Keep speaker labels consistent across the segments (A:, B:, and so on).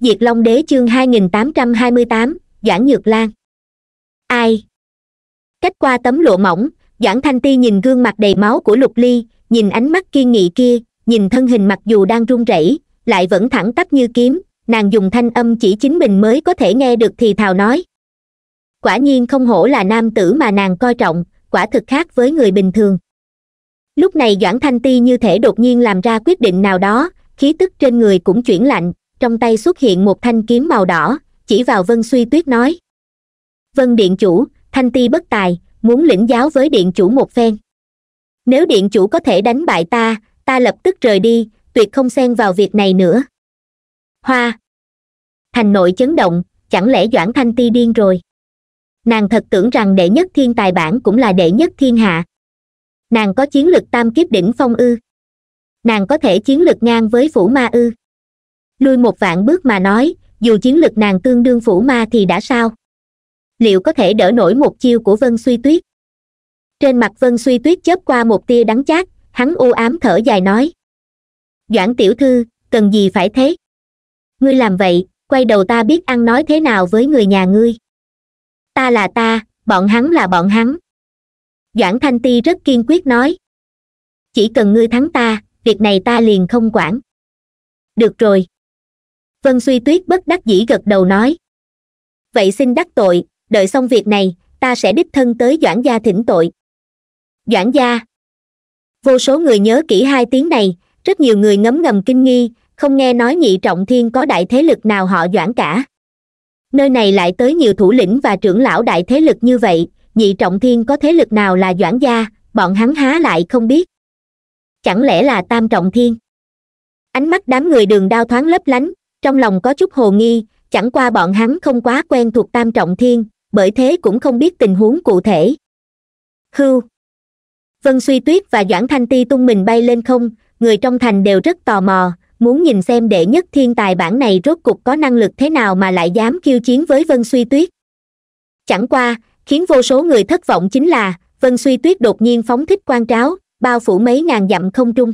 A: diệt long đế chương 2828, Doãn Nhược Lan. Ai? Cách qua tấm lộ mỏng, Doãn Thanh Ti nhìn gương mặt đầy máu của Lục Ly, nhìn ánh mắt kiên nghị kia, nhìn thân hình mặc dù đang run rẩy, lại vẫn thẳng tắp như kiếm, nàng dùng thanh âm chỉ chính mình mới có thể nghe được thì thào nói. Quả nhiên không hổ là nam tử mà nàng coi trọng, quả thực khác với người bình thường. Lúc này Doãn Thanh Ti như thể đột nhiên làm ra quyết định nào đó, khí tức trên người cũng chuyển lạnh, trong tay xuất hiện một thanh kiếm màu đỏ chỉ vào vân suy tuyết nói vân điện chủ thanh ti bất tài muốn lĩnh giáo với điện chủ một phen nếu điện chủ có thể đánh bại ta ta lập tức rời đi tuyệt không xen vào việc này nữa hoa thành nội chấn động chẳng lẽ doãn thanh ti điên rồi nàng thật tưởng rằng đệ nhất thiên tài bản cũng là đệ nhất thiên hạ nàng có chiến lược tam kiếp đỉnh phong ư nàng có thể chiến lược ngang với phủ ma ư lui một vạn bước mà nói dù chiến lực nàng tương đương phủ ma thì đã sao liệu có thể đỡ nổi một chiêu của vân suy tuyết trên mặt vân suy tuyết chớp qua một tia đắng chát hắn u ám thở dài nói doãn tiểu thư cần gì phải thế ngươi làm vậy quay đầu ta biết ăn nói thế nào với người nhà ngươi ta là ta bọn hắn là bọn hắn doãn thanh ti rất kiên quyết nói chỉ cần ngươi thắng ta việc này ta liền không quản được rồi vân suy tuyết bất đắc dĩ gật đầu nói vậy xin đắc tội đợi xong việc này ta sẽ đích thân tới doãn gia thỉnh tội doãn gia vô số người nhớ kỹ hai tiếng này rất nhiều người ngấm ngầm kinh nghi không nghe nói nhị trọng thiên có đại thế lực nào họ doãn cả nơi này lại tới nhiều thủ lĩnh và trưởng lão đại thế lực như vậy nhị trọng thiên có thế lực nào là doãn gia bọn hắn há lại không biết chẳng lẽ là tam trọng thiên ánh mắt đám người đường đao thoáng lấp lánh trong lòng có chút hồ nghi chẳng qua bọn hắn không quá quen thuộc tam trọng thiên bởi thế cũng không biết tình huống cụ thể hưu vân suy tuyết và doãn thanh ti tung mình bay lên không người trong thành đều rất tò mò muốn nhìn xem đệ nhất thiên tài bản này rốt cục có năng lực thế nào mà lại dám khiêu chiến với vân suy tuyết chẳng qua khiến vô số người thất vọng chính là vân suy tuyết đột nhiên phóng thích quan tráo bao phủ mấy ngàn dặm không trung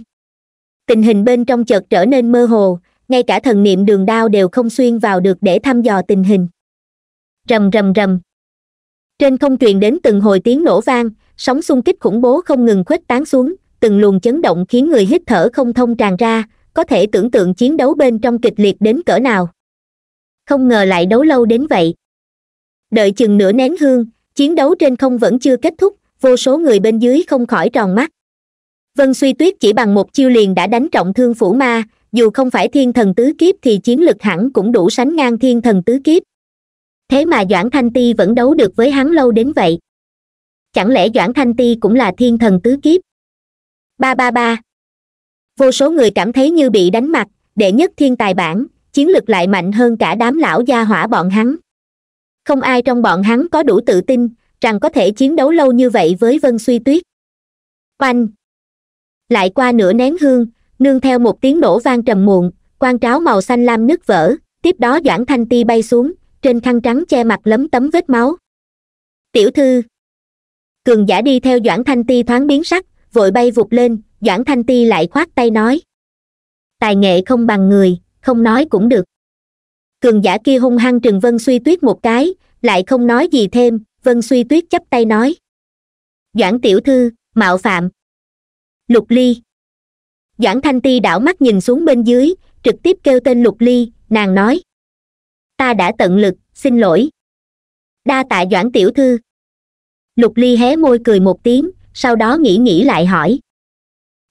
A: tình hình bên trong chợt trở nên mơ hồ ngay cả thần niệm đường đao đều không xuyên vào được để thăm dò tình hình rầm rầm rầm trên không truyền đến từng hồi tiếng nổ vang sóng xung kích khủng bố không ngừng khuếch tán xuống từng luồng chấn động khiến người hít thở không thông tràn ra có thể tưởng tượng chiến đấu bên trong kịch liệt đến cỡ nào không ngờ lại đấu lâu đến vậy đợi chừng nửa nén hương chiến đấu trên không vẫn chưa kết thúc vô số người bên dưới không khỏi tròn mắt vân suy tuyết chỉ bằng một chiêu liền đã đánh trọng thương phủ ma dù không phải thiên thần tứ kiếp thì chiến lực hẳn cũng đủ sánh ngang thiên thần tứ kiếp thế mà doãn thanh ti vẫn đấu được với hắn lâu đến vậy chẳng lẽ doãn thanh ti cũng là thiên thần tứ kiếp ba ba ba vô số người cảm thấy như bị đánh mặt đệ nhất thiên tài bản chiến lực lại mạnh hơn cả đám lão gia hỏa bọn hắn không ai trong bọn hắn có đủ tự tin rằng có thể chiến đấu lâu như vậy với vân suy tuyết oanh lại qua nửa nén hương nương theo một tiếng nổ vang trầm muộn quan tráo màu xanh lam nứt vỡ tiếp đó doãn thanh ti bay xuống trên khăn trắng che mặt lấm tấm vết máu tiểu thư cường giả đi theo doãn thanh ti thoáng biến sắc vội bay vụt lên doãn thanh ti lại khoát tay nói tài nghệ không bằng người không nói cũng được cường giả kia hung hăng trừng vân suy tuyết một cái lại không nói gì thêm vân suy tuyết chấp tay nói doãn tiểu thư mạo phạm lục ly doãn thanh ti đảo mắt nhìn xuống bên dưới trực tiếp kêu tên lục ly nàng nói ta đã tận lực xin lỗi đa tạ doãn tiểu thư lục ly hé môi cười một tiếng sau đó nghĩ nghĩ lại hỏi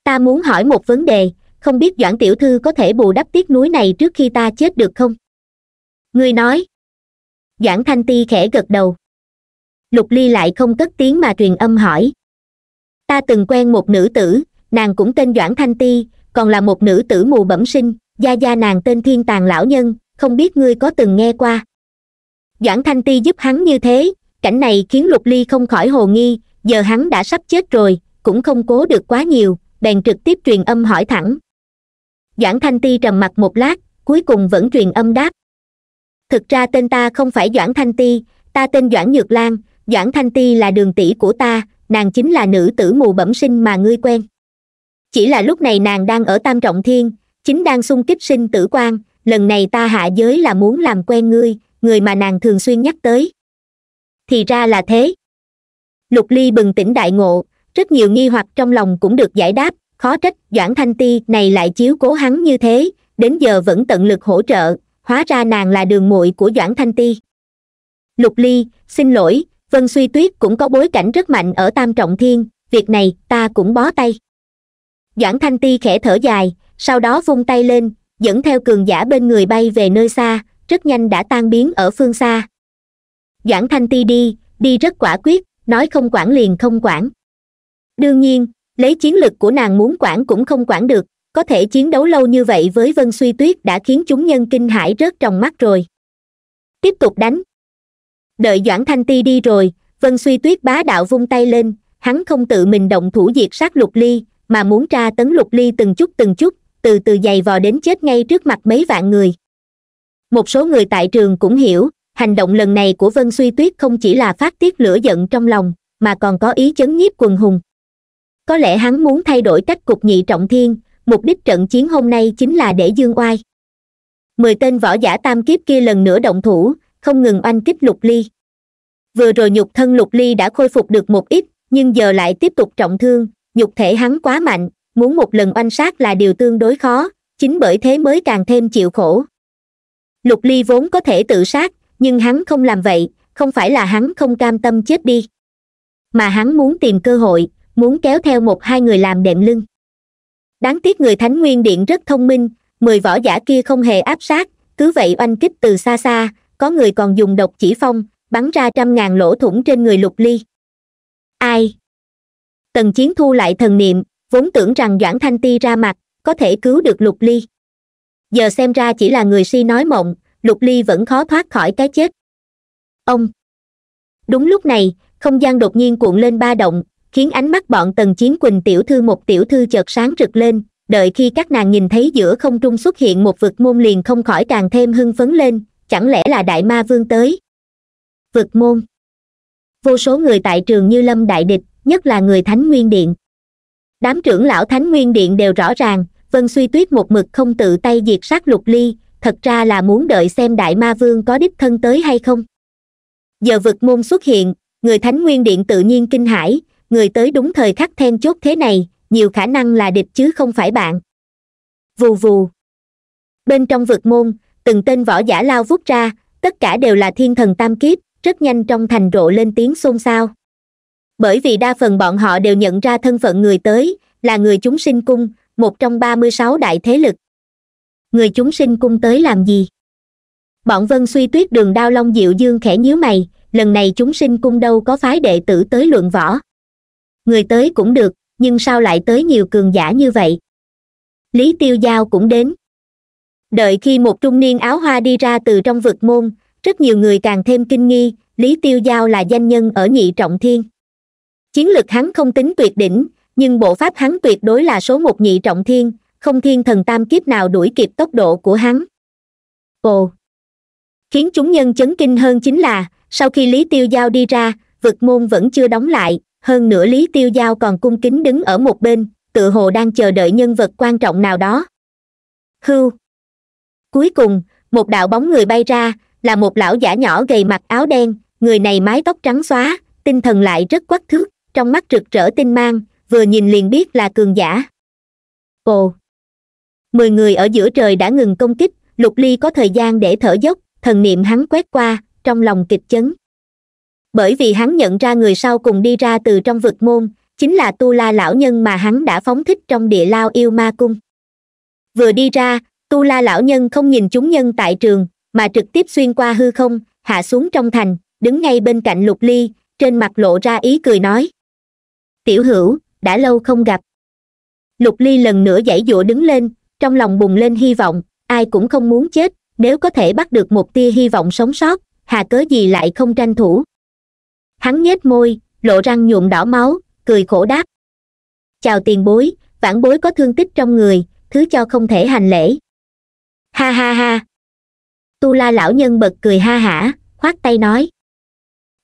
A: ta muốn hỏi một vấn đề không biết doãn tiểu thư có thể bù đắp tiếc núi này trước khi ta chết được không ngươi nói doãn thanh ti khẽ gật đầu lục ly lại không cất tiếng mà truyền âm hỏi ta từng quen một nữ tử nàng cũng tên doãn thanh ti còn là một nữ tử mù bẩm sinh gia gia nàng tên thiên tàng lão nhân không biết ngươi có từng nghe qua doãn thanh ti giúp hắn như thế cảnh này khiến lục ly không khỏi hồ nghi giờ hắn đã sắp chết rồi cũng không cố được quá nhiều bèn trực tiếp truyền âm hỏi thẳng doãn thanh ti trầm mặt một lát cuối cùng vẫn truyền âm đáp thực ra tên ta không phải doãn thanh ti ta tên doãn nhược lan doãn thanh ti là đường tỷ của ta nàng chính là nữ tử mù bẩm sinh mà ngươi quen chỉ là lúc này nàng đang ở tam trọng thiên chính đang xung kích sinh tử quan lần này ta hạ giới là muốn làm quen ngươi người mà nàng thường xuyên nhắc tới thì ra là thế lục ly bừng tỉnh đại ngộ rất nhiều nghi hoặc trong lòng cũng được giải đáp khó trách doãn thanh ti này lại chiếu cố hắn như thế đến giờ vẫn tận lực hỗ trợ hóa ra nàng là đường muội của doãn thanh ti lục ly xin lỗi vân suy tuyết cũng có bối cảnh rất mạnh ở tam trọng thiên việc này ta cũng bó tay doãn thanh ti khẽ thở dài sau đó vung tay lên dẫn theo cường giả bên người bay về nơi xa rất nhanh đã tan biến ở phương xa doãn thanh ti đi đi rất quả quyết nói không quản liền không quản đương nhiên lấy chiến lực của nàng muốn quản cũng không quản được có thể chiến đấu lâu như vậy với vân suy tuyết đã khiến chúng nhân kinh hãi rớt trong mắt rồi tiếp tục đánh đợi doãn thanh ti đi rồi vân suy tuyết bá đạo vung tay lên hắn không tự mình động thủ diệt sát lục ly mà muốn tra tấn lục ly từng chút từng chút từ từ giày vò đến chết ngay trước mặt mấy vạn người một số người tại trường cũng hiểu hành động lần này của vân suy tuyết không chỉ là phát tiết lửa giận trong lòng mà còn có ý chấn nhiếp quần hùng có lẽ hắn muốn thay đổi cách cục nhị trọng thiên mục đích trận chiến hôm nay chính là để dương oai mười tên võ giả tam kiếp kia lần nữa động thủ không ngừng oanh kích lục ly vừa rồi nhục thân lục ly đã khôi phục được một ít nhưng giờ lại tiếp tục trọng thương nhục thể hắn quá mạnh muốn một lần oanh sát là điều tương đối khó chính bởi thế mới càng thêm chịu khổ lục ly vốn có thể tự sát nhưng hắn không làm vậy không phải là hắn không cam tâm chết đi mà hắn muốn tìm cơ hội muốn kéo theo một hai người làm đệm lưng đáng tiếc người thánh nguyên điện rất thông minh mười võ giả kia không hề áp sát cứ vậy oanh kích từ xa xa có người còn dùng độc chỉ phong bắn ra trăm ngàn lỗ thủng trên người lục ly ai tần chiến thu lại thần niệm vốn tưởng rằng doãn thanh ti ra mặt có thể cứu được lục ly giờ xem ra chỉ là người si nói mộng lục ly vẫn khó thoát khỏi cái chết ông đúng lúc này không gian đột nhiên cuộn lên ba động khiến ánh mắt bọn tần chiến quỳnh tiểu thư một tiểu thư chợt sáng rực lên đợi khi các nàng nhìn thấy giữa không trung xuất hiện một vực môn liền không khỏi càng thêm hưng phấn lên chẳng lẽ là đại ma vương tới vực môn vô số người tại trường như lâm đại địch nhất là người thánh nguyên điện đám trưởng lão thánh nguyên điện đều rõ ràng vân suy tuyết một mực không tự tay diệt sát lục ly thật ra là muốn đợi xem đại ma vương có đích thân tới hay không giờ vực môn xuất hiện người thánh nguyên điện tự nhiên kinh hãi người tới đúng thời khắc then chốt thế này nhiều khả năng là địch chứ không phải bạn vù vù bên trong vực môn từng tên võ giả lao vút ra tất cả đều là thiên thần tam kiếp rất nhanh trong thành rộ lên tiếng xôn xao bởi vì đa phần bọn họ đều nhận ra thân phận người tới là người chúng sinh cung một trong ba mươi sáu đại thế lực người chúng sinh cung tới làm gì bọn vân suy tuyết đường đao long diệu dương khẽ nhíu mày lần này chúng sinh cung đâu có phái đệ tử tới luận võ người tới cũng được nhưng sao lại tới nhiều cường giả như vậy lý tiêu giao cũng đến đợi khi một trung niên áo hoa đi ra từ trong vực môn rất nhiều người càng thêm kinh nghi lý tiêu giao là danh nhân ở nhị trọng thiên chiến lược hắn không tính tuyệt đỉnh nhưng bộ pháp hắn tuyệt đối là số một nhị trọng thiên không thiên thần tam kiếp nào đuổi kịp tốc độ của hắn ồ khiến chúng nhân chấn kinh hơn chính là sau khi lý tiêu giao đi ra vực môn vẫn chưa đóng lại hơn nữa lý tiêu giao còn cung kính đứng ở một bên tự hồ đang chờ đợi nhân vật quan trọng nào đó hưu cuối cùng một đạo bóng người bay ra là một lão giả nhỏ gầy mặc áo đen người này mái tóc trắng xóa tinh thần lại rất quắc thước trong mắt rực rỡ tinh mang vừa nhìn liền biết là cường giả ồ mười người ở giữa trời đã ngừng công kích lục ly có thời gian để thở dốc thần niệm hắn quét qua trong lòng kịch chấn bởi vì hắn nhận ra người sau cùng đi ra từ trong vực môn chính là tu la lão nhân mà hắn đã phóng thích trong địa lao yêu ma cung vừa đi ra tu la lão nhân không nhìn chúng nhân tại trường mà trực tiếp xuyên qua hư không hạ xuống trong thành đứng ngay bên cạnh lục ly trên mặt lộ ra ý cười nói tiểu hữu đã lâu không gặp lục ly lần nữa giãy giụa đứng lên trong lòng bùng lên hy vọng ai cũng không muốn chết nếu có thể bắt được một tia hy vọng sống sót hà cớ gì lại không tranh thủ hắn nhếch môi lộ răng nhuộm đỏ máu cười khổ đáp chào tiền bối vãn bối có thương tích trong người thứ cho không thể hành lễ ha ha ha tu la lão nhân bật cười ha hả khoát tay nói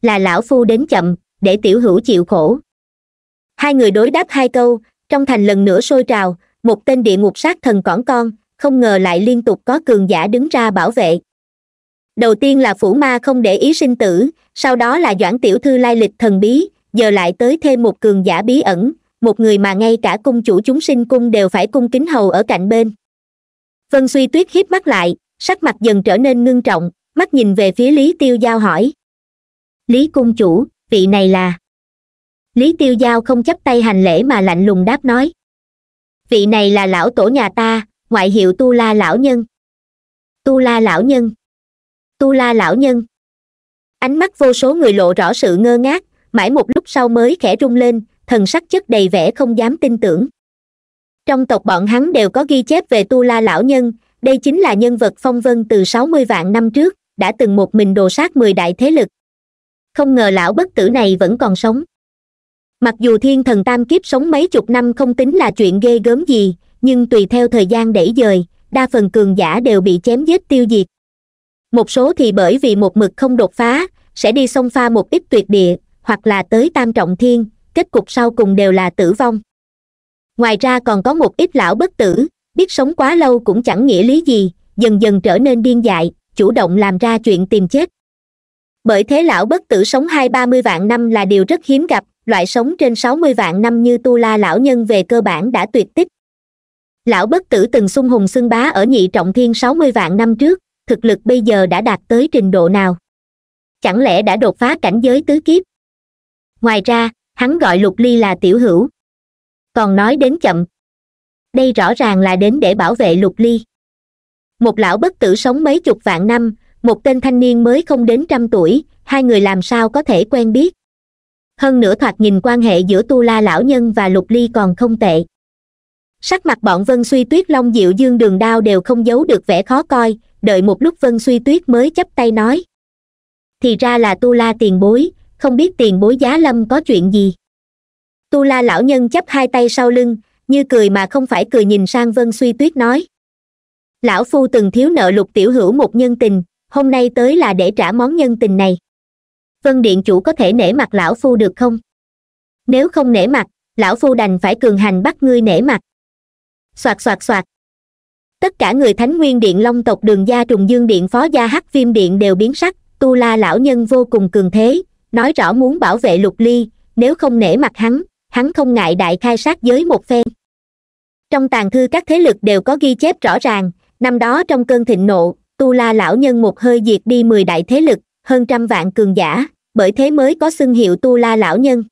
A: là lão phu đến chậm để tiểu hữu chịu khổ hai người đối đáp hai câu trong thành lần nữa sôi trào một tên địa ngục sát thần cỏn con không ngờ lại liên tục có cường giả đứng ra bảo vệ đầu tiên là phủ ma không để ý sinh tử sau đó là doãn tiểu thư lai lịch thần bí giờ lại tới thêm một cường giả bí ẩn một người mà ngay cả cung chủ chúng sinh cung đều phải cung kính hầu ở cạnh bên vân suy tuyết hiếp mắt lại sắc mặt dần trở nên ngưng trọng mắt nhìn về phía lý tiêu giao hỏi lý cung chủ vị này là lý tiêu giao không chấp tay hành lễ mà lạnh lùng đáp nói vị này là lão tổ nhà ta ngoại hiệu tu la lão nhân tu la lão nhân tu la lão nhân ánh mắt vô số người lộ rõ sự ngơ ngác mãi một lúc sau mới khẽ rung lên thần sắc chất đầy vẻ không dám tin tưởng trong tộc bọn hắn đều có ghi chép về tu la lão nhân đây chính là nhân vật phong vân từ sáu mươi vạn năm trước đã từng một mình đồ sát mười đại thế lực không ngờ lão bất tử này vẫn còn sống mặc dù thiên thần tam kiếp sống mấy chục năm không tính là chuyện ghê gớm gì nhưng tùy theo thời gian để dời đa phần cường giả đều bị chém giết tiêu diệt một số thì bởi vì một mực không đột phá sẽ đi xông pha một ít tuyệt địa hoặc là tới tam trọng thiên kết cục sau cùng đều là tử vong ngoài ra còn có một ít lão bất tử biết sống quá lâu cũng chẳng nghĩa lý gì dần dần trở nên điên dại chủ động làm ra chuyện tìm chết bởi thế lão bất tử sống hai ba mươi vạn năm là điều rất hiếm gặp loại sống trên sáu mươi vạn năm như tu la lão nhân về cơ bản đã tuyệt tích lão bất tử từng xung hùng xưng bá ở nhị trọng thiên sáu mươi vạn năm trước thực lực bây giờ đã đạt tới trình độ nào chẳng lẽ đã đột phá cảnh giới tứ kiếp ngoài ra hắn gọi lục ly là tiểu hữu còn nói đến chậm đây rõ ràng là đến để bảo vệ lục ly một lão bất tử sống mấy chục vạn năm một tên thanh niên mới không đến trăm tuổi hai người làm sao có thể quen biết hơn nữa thoạt nhìn quan hệ giữa tu la lão nhân và lục ly còn không tệ sắc mặt bọn vân suy tuyết long diệu dương đường đao đều không giấu được vẻ khó coi đợi một lúc vân suy tuyết mới chấp tay nói thì ra là tu la tiền bối không biết tiền bối giá lâm có chuyện gì tu la lão nhân chấp hai tay sau lưng như cười mà không phải cười nhìn sang vân suy tuyết nói lão phu từng thiếu nợ lục tiểu hữu một nhân tình hôm nay tới là để trả món nhân tình này vân điện chủ có thể nể mặt lão phu được không nếu không nể mặt lão phu đành phải cường hành bắt ngươi nể mặt xoạt xoạt xoạt tất cả người thánh nguyên điện long tộc đường gia trùng dương điện phó gia hắc viêm điện đều biến sắc tu la lão nhân vô cùng cường thế nói rõ muốn bảo vệ lục ly nếu không nể mặt hắn hắn không ngại đại khai sát giới một phen trong tàn thư các thế lực đều có ghi chép rõ ràng năm đó trong cơn thịnh nộ tu la lão nhân một hơi diệt đi mười đại thế lực hơn trăm vạn cường giả bởi thế mới có xưng hiệu tu la lão nhân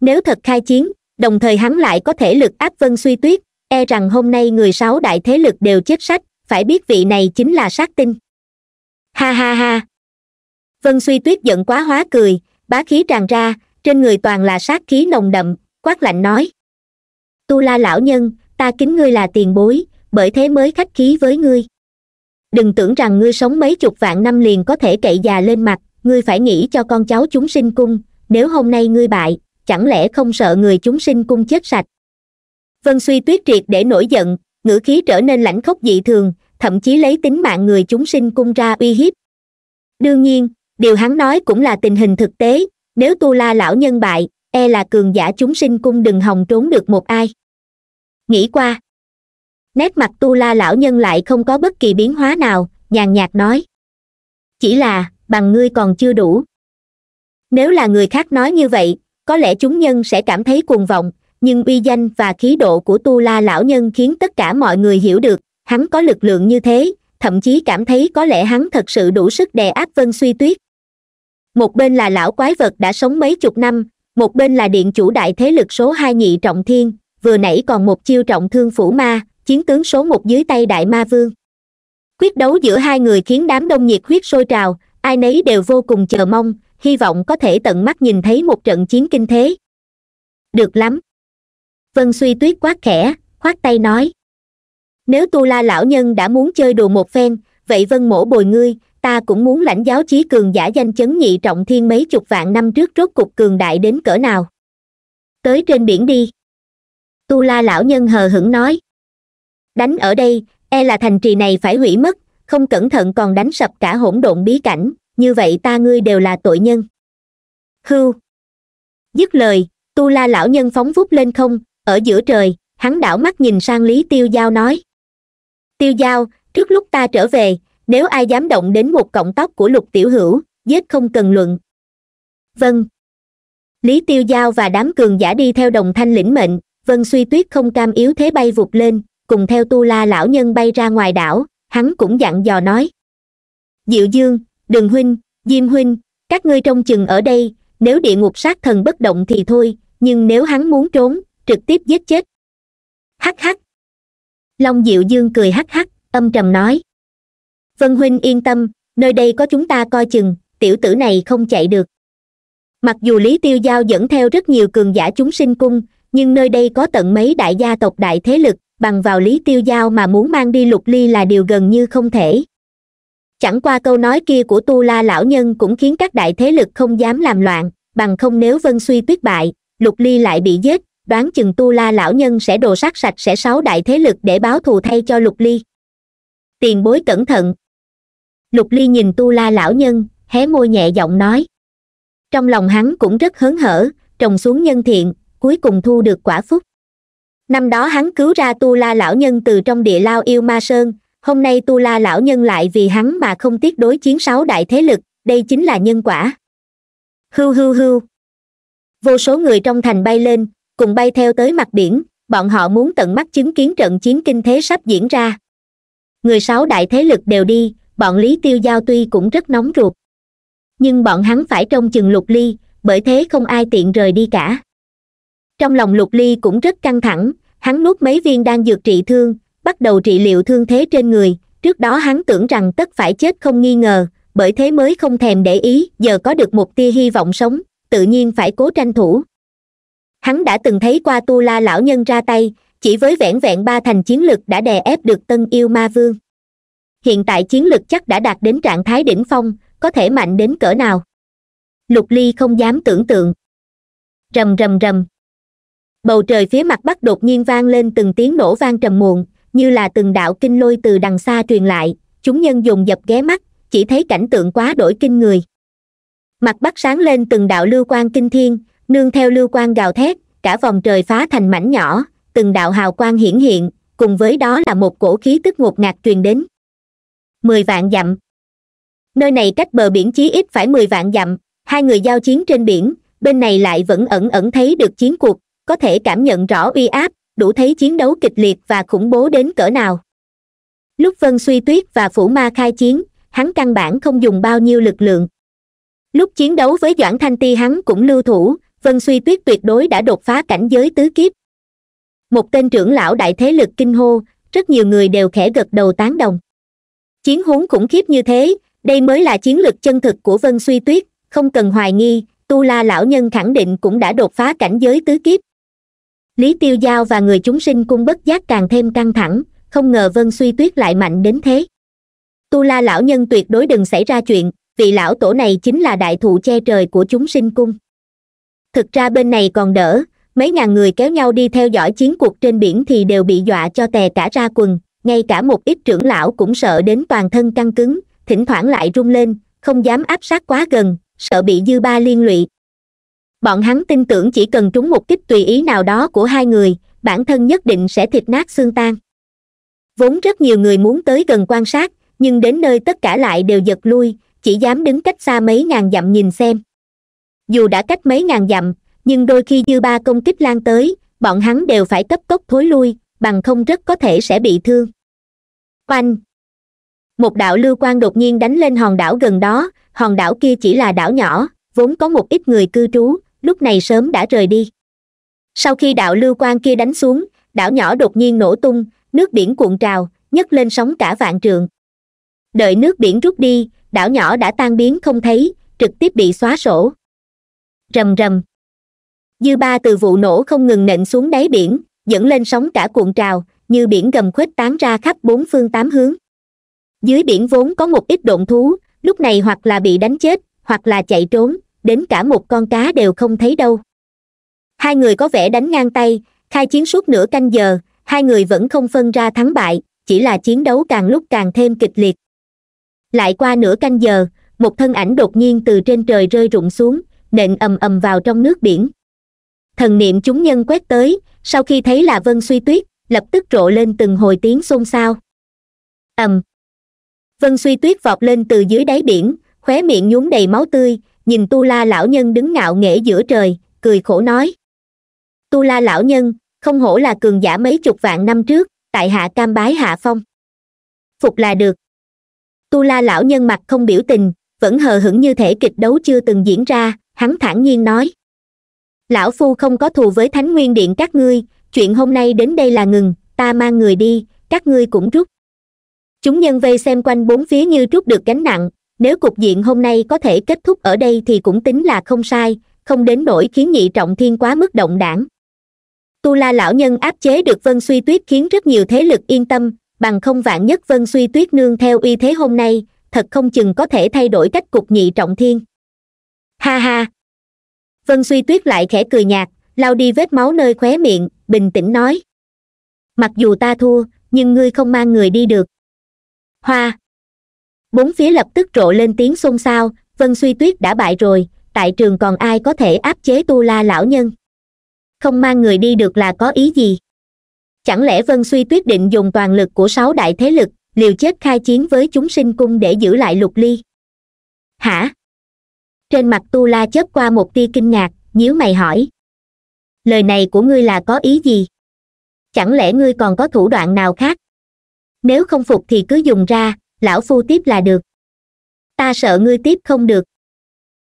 A: nếu thật khai chiến đồng thời hắn lại có thể lực áp vân suy tuyết e rằng hôm nay người sáu đại thế lực đều chết sách phải biết vị này chính là sát tinh ha ha ha vân suy tuyết giận quá hóa cười bá khí tràn ra trên người toàn là sát khí nồng đậm quát lạnh nói tu la lão nhân ta kính ngươi là tiền bối bởi thế mới khách khí với ngươi đừng tưởng rằng ngươi sống mấy chục vạn năm liền có thể cậy già lên mặt ngươi phải nghĩ cho con cháu chúng sinh cung nếu hôm nay ngươi bại chẳng lẽ không sợ người chúng sinh cung chết sạch vân suy tuyết triệt để nổi giận ngữ khí trở nên lãnh khốc dị thường thậm chí lấy tính mạng người chúng sinh cung ra uy hiếp đương nhiên điều hắn nói cũng là tình hình thực tế nếu tu la lão nhân bại e là cường giả chúng sinh cung đừng hòng trốn được một ai nghĩ qua nét mặt tu la lão nhân lại không có bất kỳ biến hóa nào nhàn nhạt nói chỉ là bằng ngươi còn chưa đủ nếu là người khác nói như vậy có lẽ chúng nhân sẽ cảm thấy cuồng vọng nhưng uy danh và khí độ của tu la lão nhân khiến tất cả mọi người hiểu được hắn có lực lượng như thế thậm chí cảm thấy có lẽ hắn thật sự đủ sức đè áp vân suy tuyết một bên là lão quái vật đã sống mấy chục năm một bên là điện chủ đại thế lực số hai nhị trọng thiên vừa nãy còn một chiêu trọng thương phủ ma chiến tướng số một dưới tay đại ma vương quyết đấu giữa hai người khiến đám đông nhiệt huyết sôi trào ai nấy đều vô cùng chờ mong hy vọng có thể tận mắt nhìn thấy một trận chiến kinh thế được lắm vân suy tuyết quát khẽ khoát tay nói nếu tu la lão nhân đã muốn chơi đùa một phen vậy vân mổ bồi ngươi ta cũng muốn lãnh giáo chí cường giả danh chấn nhị trọng thiên mấy chục vạn năm trước rốt cục cường đại đến cỡ nào tới trên biển đi tu la lão nhân hờ hững nói đánh ở đây e là thành trì này phải hủy mất không cẩn thận còn đánh sập cả hỗn độn bí cảnh như vậy ta ngươi đều là tội nhân hưu dứt lời tu la lão nhân phóng vút lên không ở giữa trời hắn đảo mắt nhìn sang lý tiêu giao nói tiêu giao trước lúc ta trở về nếu ai dám động đến một cọng tóc của lục tiểu hữu giết không cần luận vâng lý tiêu giao và đám cường giả đi theo đồng thanh lĩnh mệnh vân suy tuyết không cam yếu thế bay vụt lên cùng theo tu la lão nhân bay ra ngoài đảo hắn cũng dặn dò nói diệu dương đường huynh diêm huynh các ngươi trong chừng ở đây nếu địa ngục sát thần bất động thì thôi nhưng nếu hắn muốn trốn trực tiếp giết chết hắc hắc long diệu dương cười hắc hắc âm trầm nói vân huynh yên tâm nơi đây có chúng ta coi chừng tiểu tử này không chạy được mặc dù lý tiêu giao dẫn theo rất nhiều cường giả chúng sinh cung nhưng nơi đây có tận mấy đại gia tộc đại thế lực bằng vào lý tiêu giao mà muốn mang đi lục ly là điều gần như không thể chẳng qua câu nói kia của tu la lão nhân cũng khiến các đại thế lực không dám làm loạn bằng không nếu vân suy tuyết bại lục ly lại bị giết đoán chừng tu la lão nhân sẽ đồ sát sạch sẽ sáu đại thế lực để báo thù thay cho lục ly tiền bối cẩn thận lục ly nhìn tu la lão nhân hé môi nhẹ giọng nói trong lòng hắn cũng rất hớn hở trồng xuống nhân thiện cuối cùng thu được quả phúc năm đó hắn cứu ra tu la lão nhân từ trong địa lao yêu ma sơn hôm nay tu la lão nhân lại vì hắn mà không tiếc đối chiến sáu đại thế lực đây chính là nhân quả hưu hưu hưu vô số người trong thành bay lên cùng bay theo tới mặt biển bọn họ muốn tận mắt chứng kiến trận chiến kinh thế sắp diễn ra người sáu đại thế lực đều đi bọn lý tiêu giao tuy cũng rất nóng ruột nhưng bọn hắn phải trông chừng lục ly bởi thế không ai tiện rời đi cả trong lòng lục ly cũng rất căng thẳng hắn nuốt mấy viên đan dược trị thương bắt đầu trị liệu thương thế trên người trước đó hắn tưởng rằng tất phải chết không nghi ngờ bởi thế mới không thèm để ý giờ có được một tia hy vọng sống tự nhiên phải cố tranh thủ hắn đã từng thấy qua tu la lão nhân ra tay chỉ với vẻn vẹn ba thành chiến lực đã đè ép được tân yêu ma vương hiện tại chiến lực chắc đã đạt đến trạng thái đỉnh phong có thể mạnh đến cỡ nào lục ly không dám tưởng tượng rầm rầm rầm bầu trời phía mặt bắc đột nhiên vang lên từng tiếng nổ vang trầm muộn như là từng đạo kinh lôi từ đằng xa truyền lại chúng nhân dùng dập ghé mắt chỉ thấy cảnh tượng quá đổi kinh người mặt bắc sáng lên từng đạo lưu quang kinh thiên nương theo lưu quang gào thét cả vòng trời phá thành mảnh nhỏ từng đạo hào quang hiển hiện cùng với đó là một cổ khí tức ngột ngạt truyền đến mười vạn dặm nơi này cách bờ biển chí ít phải mười vạn dặm hai người giao chiến trên biển bên này lại vẫn ẩn ẩn thấy được chiến cuộc có thể cảm nhận rõ uy áp đủ thấy chiến đấu kịch liệt và khủng bố đến cỡ nào lúc vân suy tuyết và phủ ma khai chiến hắn căn bản không dùng bao nhiêu lực lượng lúc chiến đấu với doãn thanh ti hắn cũng lưu thủ vân suy tuyết tuyệt đối đã đột phá cảnh giới tứ kiếp một tên trưởng lão đại thế lực kinh hô rất nhiều người đều khẽ gật đầu tán đồng chiến huống khủng khiếp như thế đây mới là chiến lực chân thực của vân suy tuyết không cần hoài nghi tu la lão nhân khẳng định cũng đã đột phá cảnh giới tứ kiếp lý tiêu giao và người chúng sinh cung bất giác càng thêm căng thẳng không ngờ vân suy tuyết lại mạnh đến thế tu la lão nhân tuyệt đối đừng xảy ra chuyện vị lão tổ này chính là đại thụ che trời của chúng sinh cung thực ra bên này còn đỡ mấy ngàn người kéo nhau đi theo dõi chiến cuộc trên biển thì đều bị dọa cho tè cả ra quần ngay cả một ít trưởng lão cũng sợ đến toàn thân căng cứng thỉnh thoảng lại rung lên không dám áp sát quá gần sợ bị dư ba liên lụy bọn hắn tin tưởng chỉ cần trúng một kích tùy ý nào đó của hai người bản thân nhất định sẽ thịt nát xương tan vốn rất nhiều người muốn tới gần quan sát nhưng đến nơi tất cả lại đều giật lui chỉ dám đứng cách xa mấy ngàn dặm nhìn xem dù đã cách mấy ngàn dặm nhưng đôi khi dư ba công kích lan tới bọn hắn đều phải cấp tốc thối lui bằng không rất có thể sẽ bị thương oanh một đạo lưu quan đột nhiên đánh lên hòn đảo gần đó hòn đảo kia chỉ là đảo nhỏ vốn có một ít người cư trú lúc này sớm đã rời đi sau khi đạo lưu quan kia đánh xuống đảo nhỏ đột nhiên nổ tung nước biển cuộn trào nhấc lên sóng cả vạn trường. đợi nước biển rút đi đảo nhỏ đã tan biến không thấy trực tiếp bị xóa sổ rầm rầm dư ba từ vụ nổ không ngừng nện xuống đáy biển dẫn lên sóng cả cuộn trào như biển gầm khuếch tán ra khắp bốn phương tám hướng dưới biển vốn có một ít độn thú lúc này hoặc là bị đánh chết hoặc là chạy trốn đến cả một con cá đều không thấy đâu hai người có vẻ đánh ngang tay khai chiến suốt nửa canh giờ hai người vẫn không phân ra thắng bại chỉ là chiến đấu càng lúc càng thêm kịch liệt lại qua nửa canh giờ một thân ảnh đột nhiên từ trên trời rơi rụng xuống nện ầm ầm vào trong nước biển thần niệm chúng nhân quét tới sau khi thấy là vân suy tuyết lập tức rộ lên từng hồi tiếng xôn xao ầm vân suy tuyết vọt lên từ dưới đáy biển khóe miệng nhúng đầy máu tươi nhìn tu la lão nhân đứng ngạo nghễ giữa trời cười khổ nói tu la lão nhân không hổ là cường giả mấy chục vạn năm trước tại hạ cam bái hạ phong phục là được tu la lão nhân mặt không biểu tình vẫn hờ hững như thể kịch đấu chưa từng diễn ra hắn thản nhiên nói lão phu không có thù với thánh nguyên điện các ngươi chuyện hôm nay đến đây là ngừng ta mang người đi các ngươi cũng rút chúng nhân vây xem quanh bốn phía như rút được gánh nặng nếu cục diện hôm nay có thể kết thúc ở đây thì cũng tính là không sai không đến nỗi khiến nhị trọng thiên quá mức động đảng tu la lão nhân áp chế được vân suy tuyết khiến rất nhiều thế lực yên tâm bằng không vạn nhất vân suy tuyết nương theo uy thế hôm nay thật không chừng có thể thay đổi cách cục nhị trọng thiên ha ha vân suy tuyết lại khẽ cười nhạt lau đi vết máu nơi khóe miệng bình tĩnh nói mặc dù ta thua nhưng ngươi không mang người đi được hoa bốn phía lập tức rộ lên tiếng xôn xao vân suy tuyết đã bại rồi tại trường còn ai có thể áp chế tu la lão nhân không mang người đi được là có ý gì chẳng lẽ vân suy tuyết định dùng toàn lực của sáu đại thế lực liều chết khai chiến với chúng sinh cung để giữ lại lục ly hả trên mặt tu la chớp qua một tia kinh ngạc nhíu mày hỏi lời này của ngươi là có ý gì chẳng lẽ ngươi còn có thủ đoạn nào khác nếu không phục thì cứ dùng ra lão phu tiếp là được ta sợ ngươi tiếp không được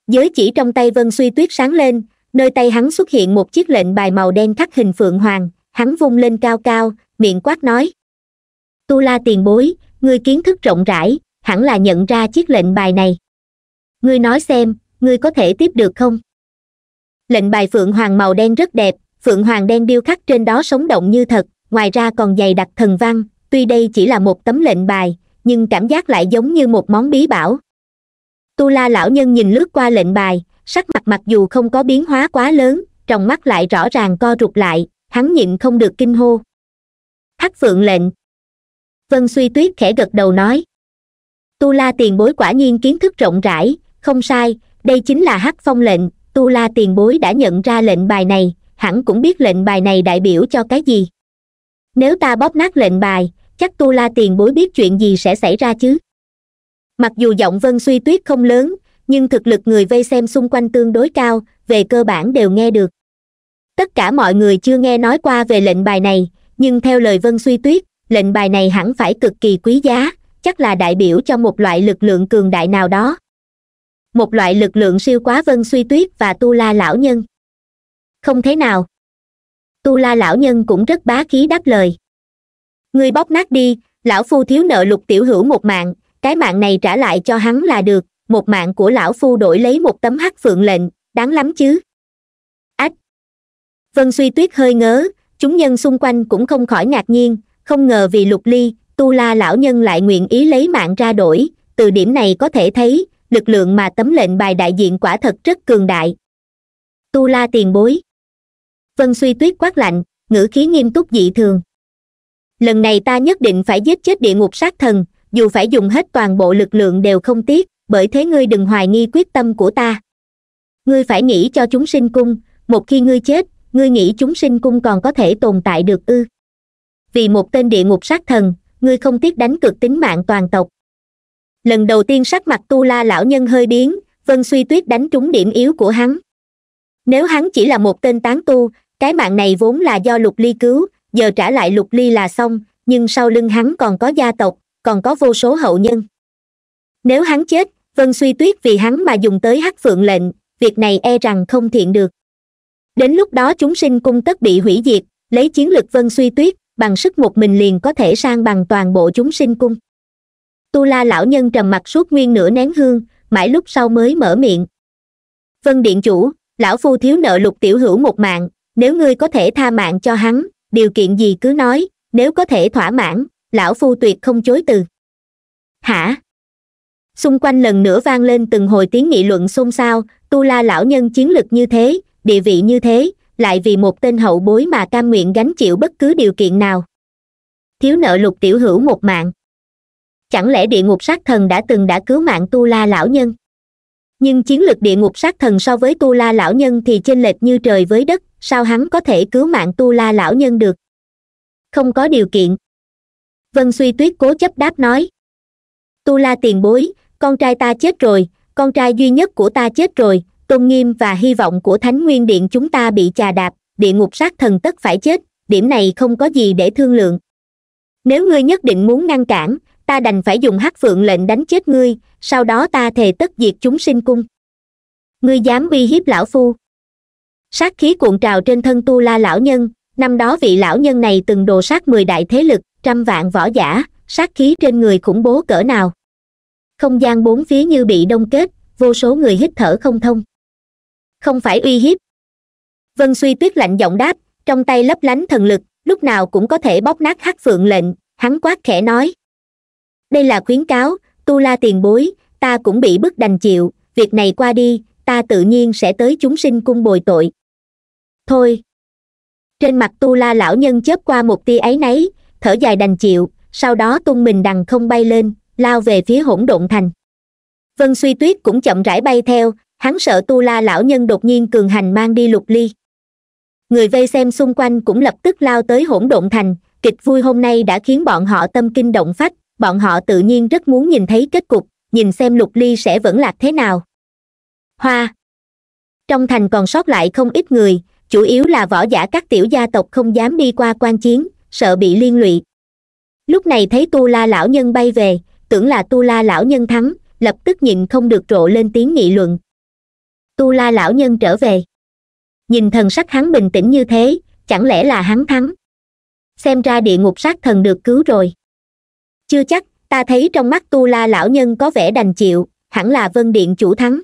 A: giới chỉ trong tay vân suy tuyết sáng lên nơi tay hắn xuất hiện một chiếc lệnh bài màu đen khắc hình phượng hoàng hắn vung lên cao cao miệng quát nói tu la tiền bối ngươi kiến thức rộng rãi hẳn là nhận ra chiếc lệnh bài này ngươi nói xem ngươi có thể tiếp được không lệnh bài phượng hoàng màu đen rất đẹp phượng hoàng đen điêu khắc trên đó sống động như thật ngoài ra còn dày đặc thần văn tuy đây chỉ là một tấm lệnh bài nhưng cảm giác lại giống như một món bí bảo tu la lão nhân nhìn lướt qua lệnh bài sắc mặt mặc dù không có biến hóa quá lớn trong mắt lại rõ ràng co rụt lại hắn nhịn không được kinh hô hắc phượng lệnh vân suy tuyết khẽ gật đầu nói tu la tiền bối quả nhiên kiến thức rộng rãi không sai đây chính là hắc phong lệnh tu la tiền bối đã nhận ra lệnh bài này hẳn cũng biết lệnh bài này đại biểu cho cái gì nếu ta bóp nát lệnh bài chắc tu la tiền bối biết chuyện gì sẽ xảy ra chứ mặc dù giọng vân suy tuyết không lớn nhưng thực lực người vây xem xung quanh tương đối cao về cơ bản đều nghe được tất cả mọi người chưa nghe nói qua về lệnh bài này nhưng theo lời vân suy tuyết lệnh bài này hẳn phải cực kỳ quý giá chắc là đại biểu cho một loại lực lượng cường đại nào đó một loại lực lượng siêu quá vân suy tuyết và tu la lão nhân không thế nào tu la lão nhân cũng rất bá khí đáp lời ngươi bóp nát đi lão phu thiếu nợ lục tiểu hữu một mạng cái mạng này trả lại cho hắn là được một mạng của lão phu đổi lấy một tấm hắc phượng lệnh đáng lắm chứ ách vân suy tuyết hơi ngớ chúng nhân xung quanh cũng không khỏi ngạc nhiên không ngờ vì lục ly tu la lão nhân lại nguyện ý lấy mạng ra đổi từ điểm này có thể thấy lực lượng mà tấm lệnh bài đại diện quả thật rất cường đại tu la tiền bối vân suy tuyết quát lạnh ngữ khí nghiêm túc dị thường lần này ta nhất định phải giết chết địa ngục sát thần dù phải dùng hết toàn bộ lực lượng đều không tiếc bởi thế ngươi đừng hoài nghi quyết tâm của ta ngươi phải nghĩ cho chúng sinh cung một khi ngươi chết ngươi nghĩ chúng sinh cung còn có thể tồn tại được ư vì một tên địa ngục sát thần ngươi không tiếc đánh cược tính mạng toàn tộc lần đầu tiên sắc mặt tu la lão nhân hơi biến vân suy tuyết đánh trúng điểm yếu của hắn nếu hắn chỉ là một tên tán tu cái mạng này vốn là do lục ly cứu giờ trả lại lục ly là xong nhưng sau lưng hắn còn có gia tộc còn có vô số hậu nhân nếu hắn chết vân suy tuyết vì hắn mà dùng tới hắc phượng lệnh việc này e rằng không thiện được đến lúc đó chúng sinh cung tất bị hủy diệt lấy chiến lực vân suy tuyết bằng sức một mình liền có thể sang bằng toàn bộ chúng sinh cung tu la lão nhân trầm mặt suốt nguyên nửa nén hương mãi lúc sau mới mở miệng vân điện chủ lão phu thiếu nợ lục tiểu hữu một mạng nếu ngươi có thể tha mạng cho hắn điều kiện gì cứ nói nếu có thể thỏa mãn lão phu tuyệt không chối từ hả xung quanh lần nữa vang lên từng hồi tiếng nghị luận xôn xao tu la lão nhân chiến lực như thế địa vị như thế lại vì một tên hậu bối mà cam nguyện gánh chịu bất cứ điều kiện nào thiếu nợ lục tiểu hữu một mạng chẳng lẽ địa ngục sát thần đã từng đã cứu mạng tu la lão nhân nhưng chiến lược địa ngục sát thần so với tu la lão nhân thì chênh lệch như trời với đất sao hắn có thể cứu mạng tu la lão nhân được không có điều kiện vân suy tuyết cố chấp đáp nói tu la tiền bối con trai ta chết rồi con trai duy nhất của ta chết rồi tôn nghiêm và hy vọng của thánh nguyên điện chúng ta bị chà đạp địa ngục sát thần tất phải chết điểm này không có gì để thương lượng nếu ngươi nhất định muốn ngăn cản ta đành phải dùng hắc phượng lệnh đánh chết ngươi sau đó ta thề tất diệt chúng sinh cung ngươi dám uy hiếp lão phu sát khí cuộn trào trên thân tu la lão nhân năm đó vị lão nhân này từng đồ sát mười đại thế lực trăm vạn võ giả sát khí trên người khủng bố cỡ nào không gian bốn phía như bị đông kết vô số người hít thở không thông không phải uy hiếp vân suy tuyết lạnh giọng đáp trong tay lấp lánh thần lực lúc nào cũng có thể bóp nát hắc phượng lệnh hắn quát khẽ nói đây là khuyến cáo tu la tiền bối ta cũng bị bức đành chịu việc này qua đi ta tự nhiên sẽ tới chúng sinh cung bồi tội thôi trên mặt tu la lão nhân chớp qua một tia ấy nấy thở dài đành chịu sau đó tung mình đằng không bay lên lao về phía hỗn độn thành vân suy tuyết cũng chậm rãi bay theo hắn sợ tu la lão nhân đột nhiên cường hành mang đi lục ly người vây xem xung quanh cũng lập tức lao tới hỗn độn thành kịch vui hôm nay đã khiến bọn họ tâm kinh động phách bọn họ tự nhiên rất muốn nhìn thấy kết cục nhìn xem lục ly sẽ vẫn lạc thế nào hoa trong thành còn sót lại không ít người chủ yếu là võ giả các tiểu gia tộc không dám đi qua quan chiến sợ bị liên lụy lúc này thấy tu la lão nhân bay về tưởng là tu la lão nhân thắng lập tức nhịn không được rộ lên tiếng nghị luận tu la lão nhân trở về nhìn thần sắc hắn bình tĩnh như thế chẳng lẽ là hắn thắng xem ra địa ngục sát thần được cứu rồi chưa chắc ta thấy trong mắt tu la lão nhân có vẻ đành chịu hẳn là vân điện chủ thắng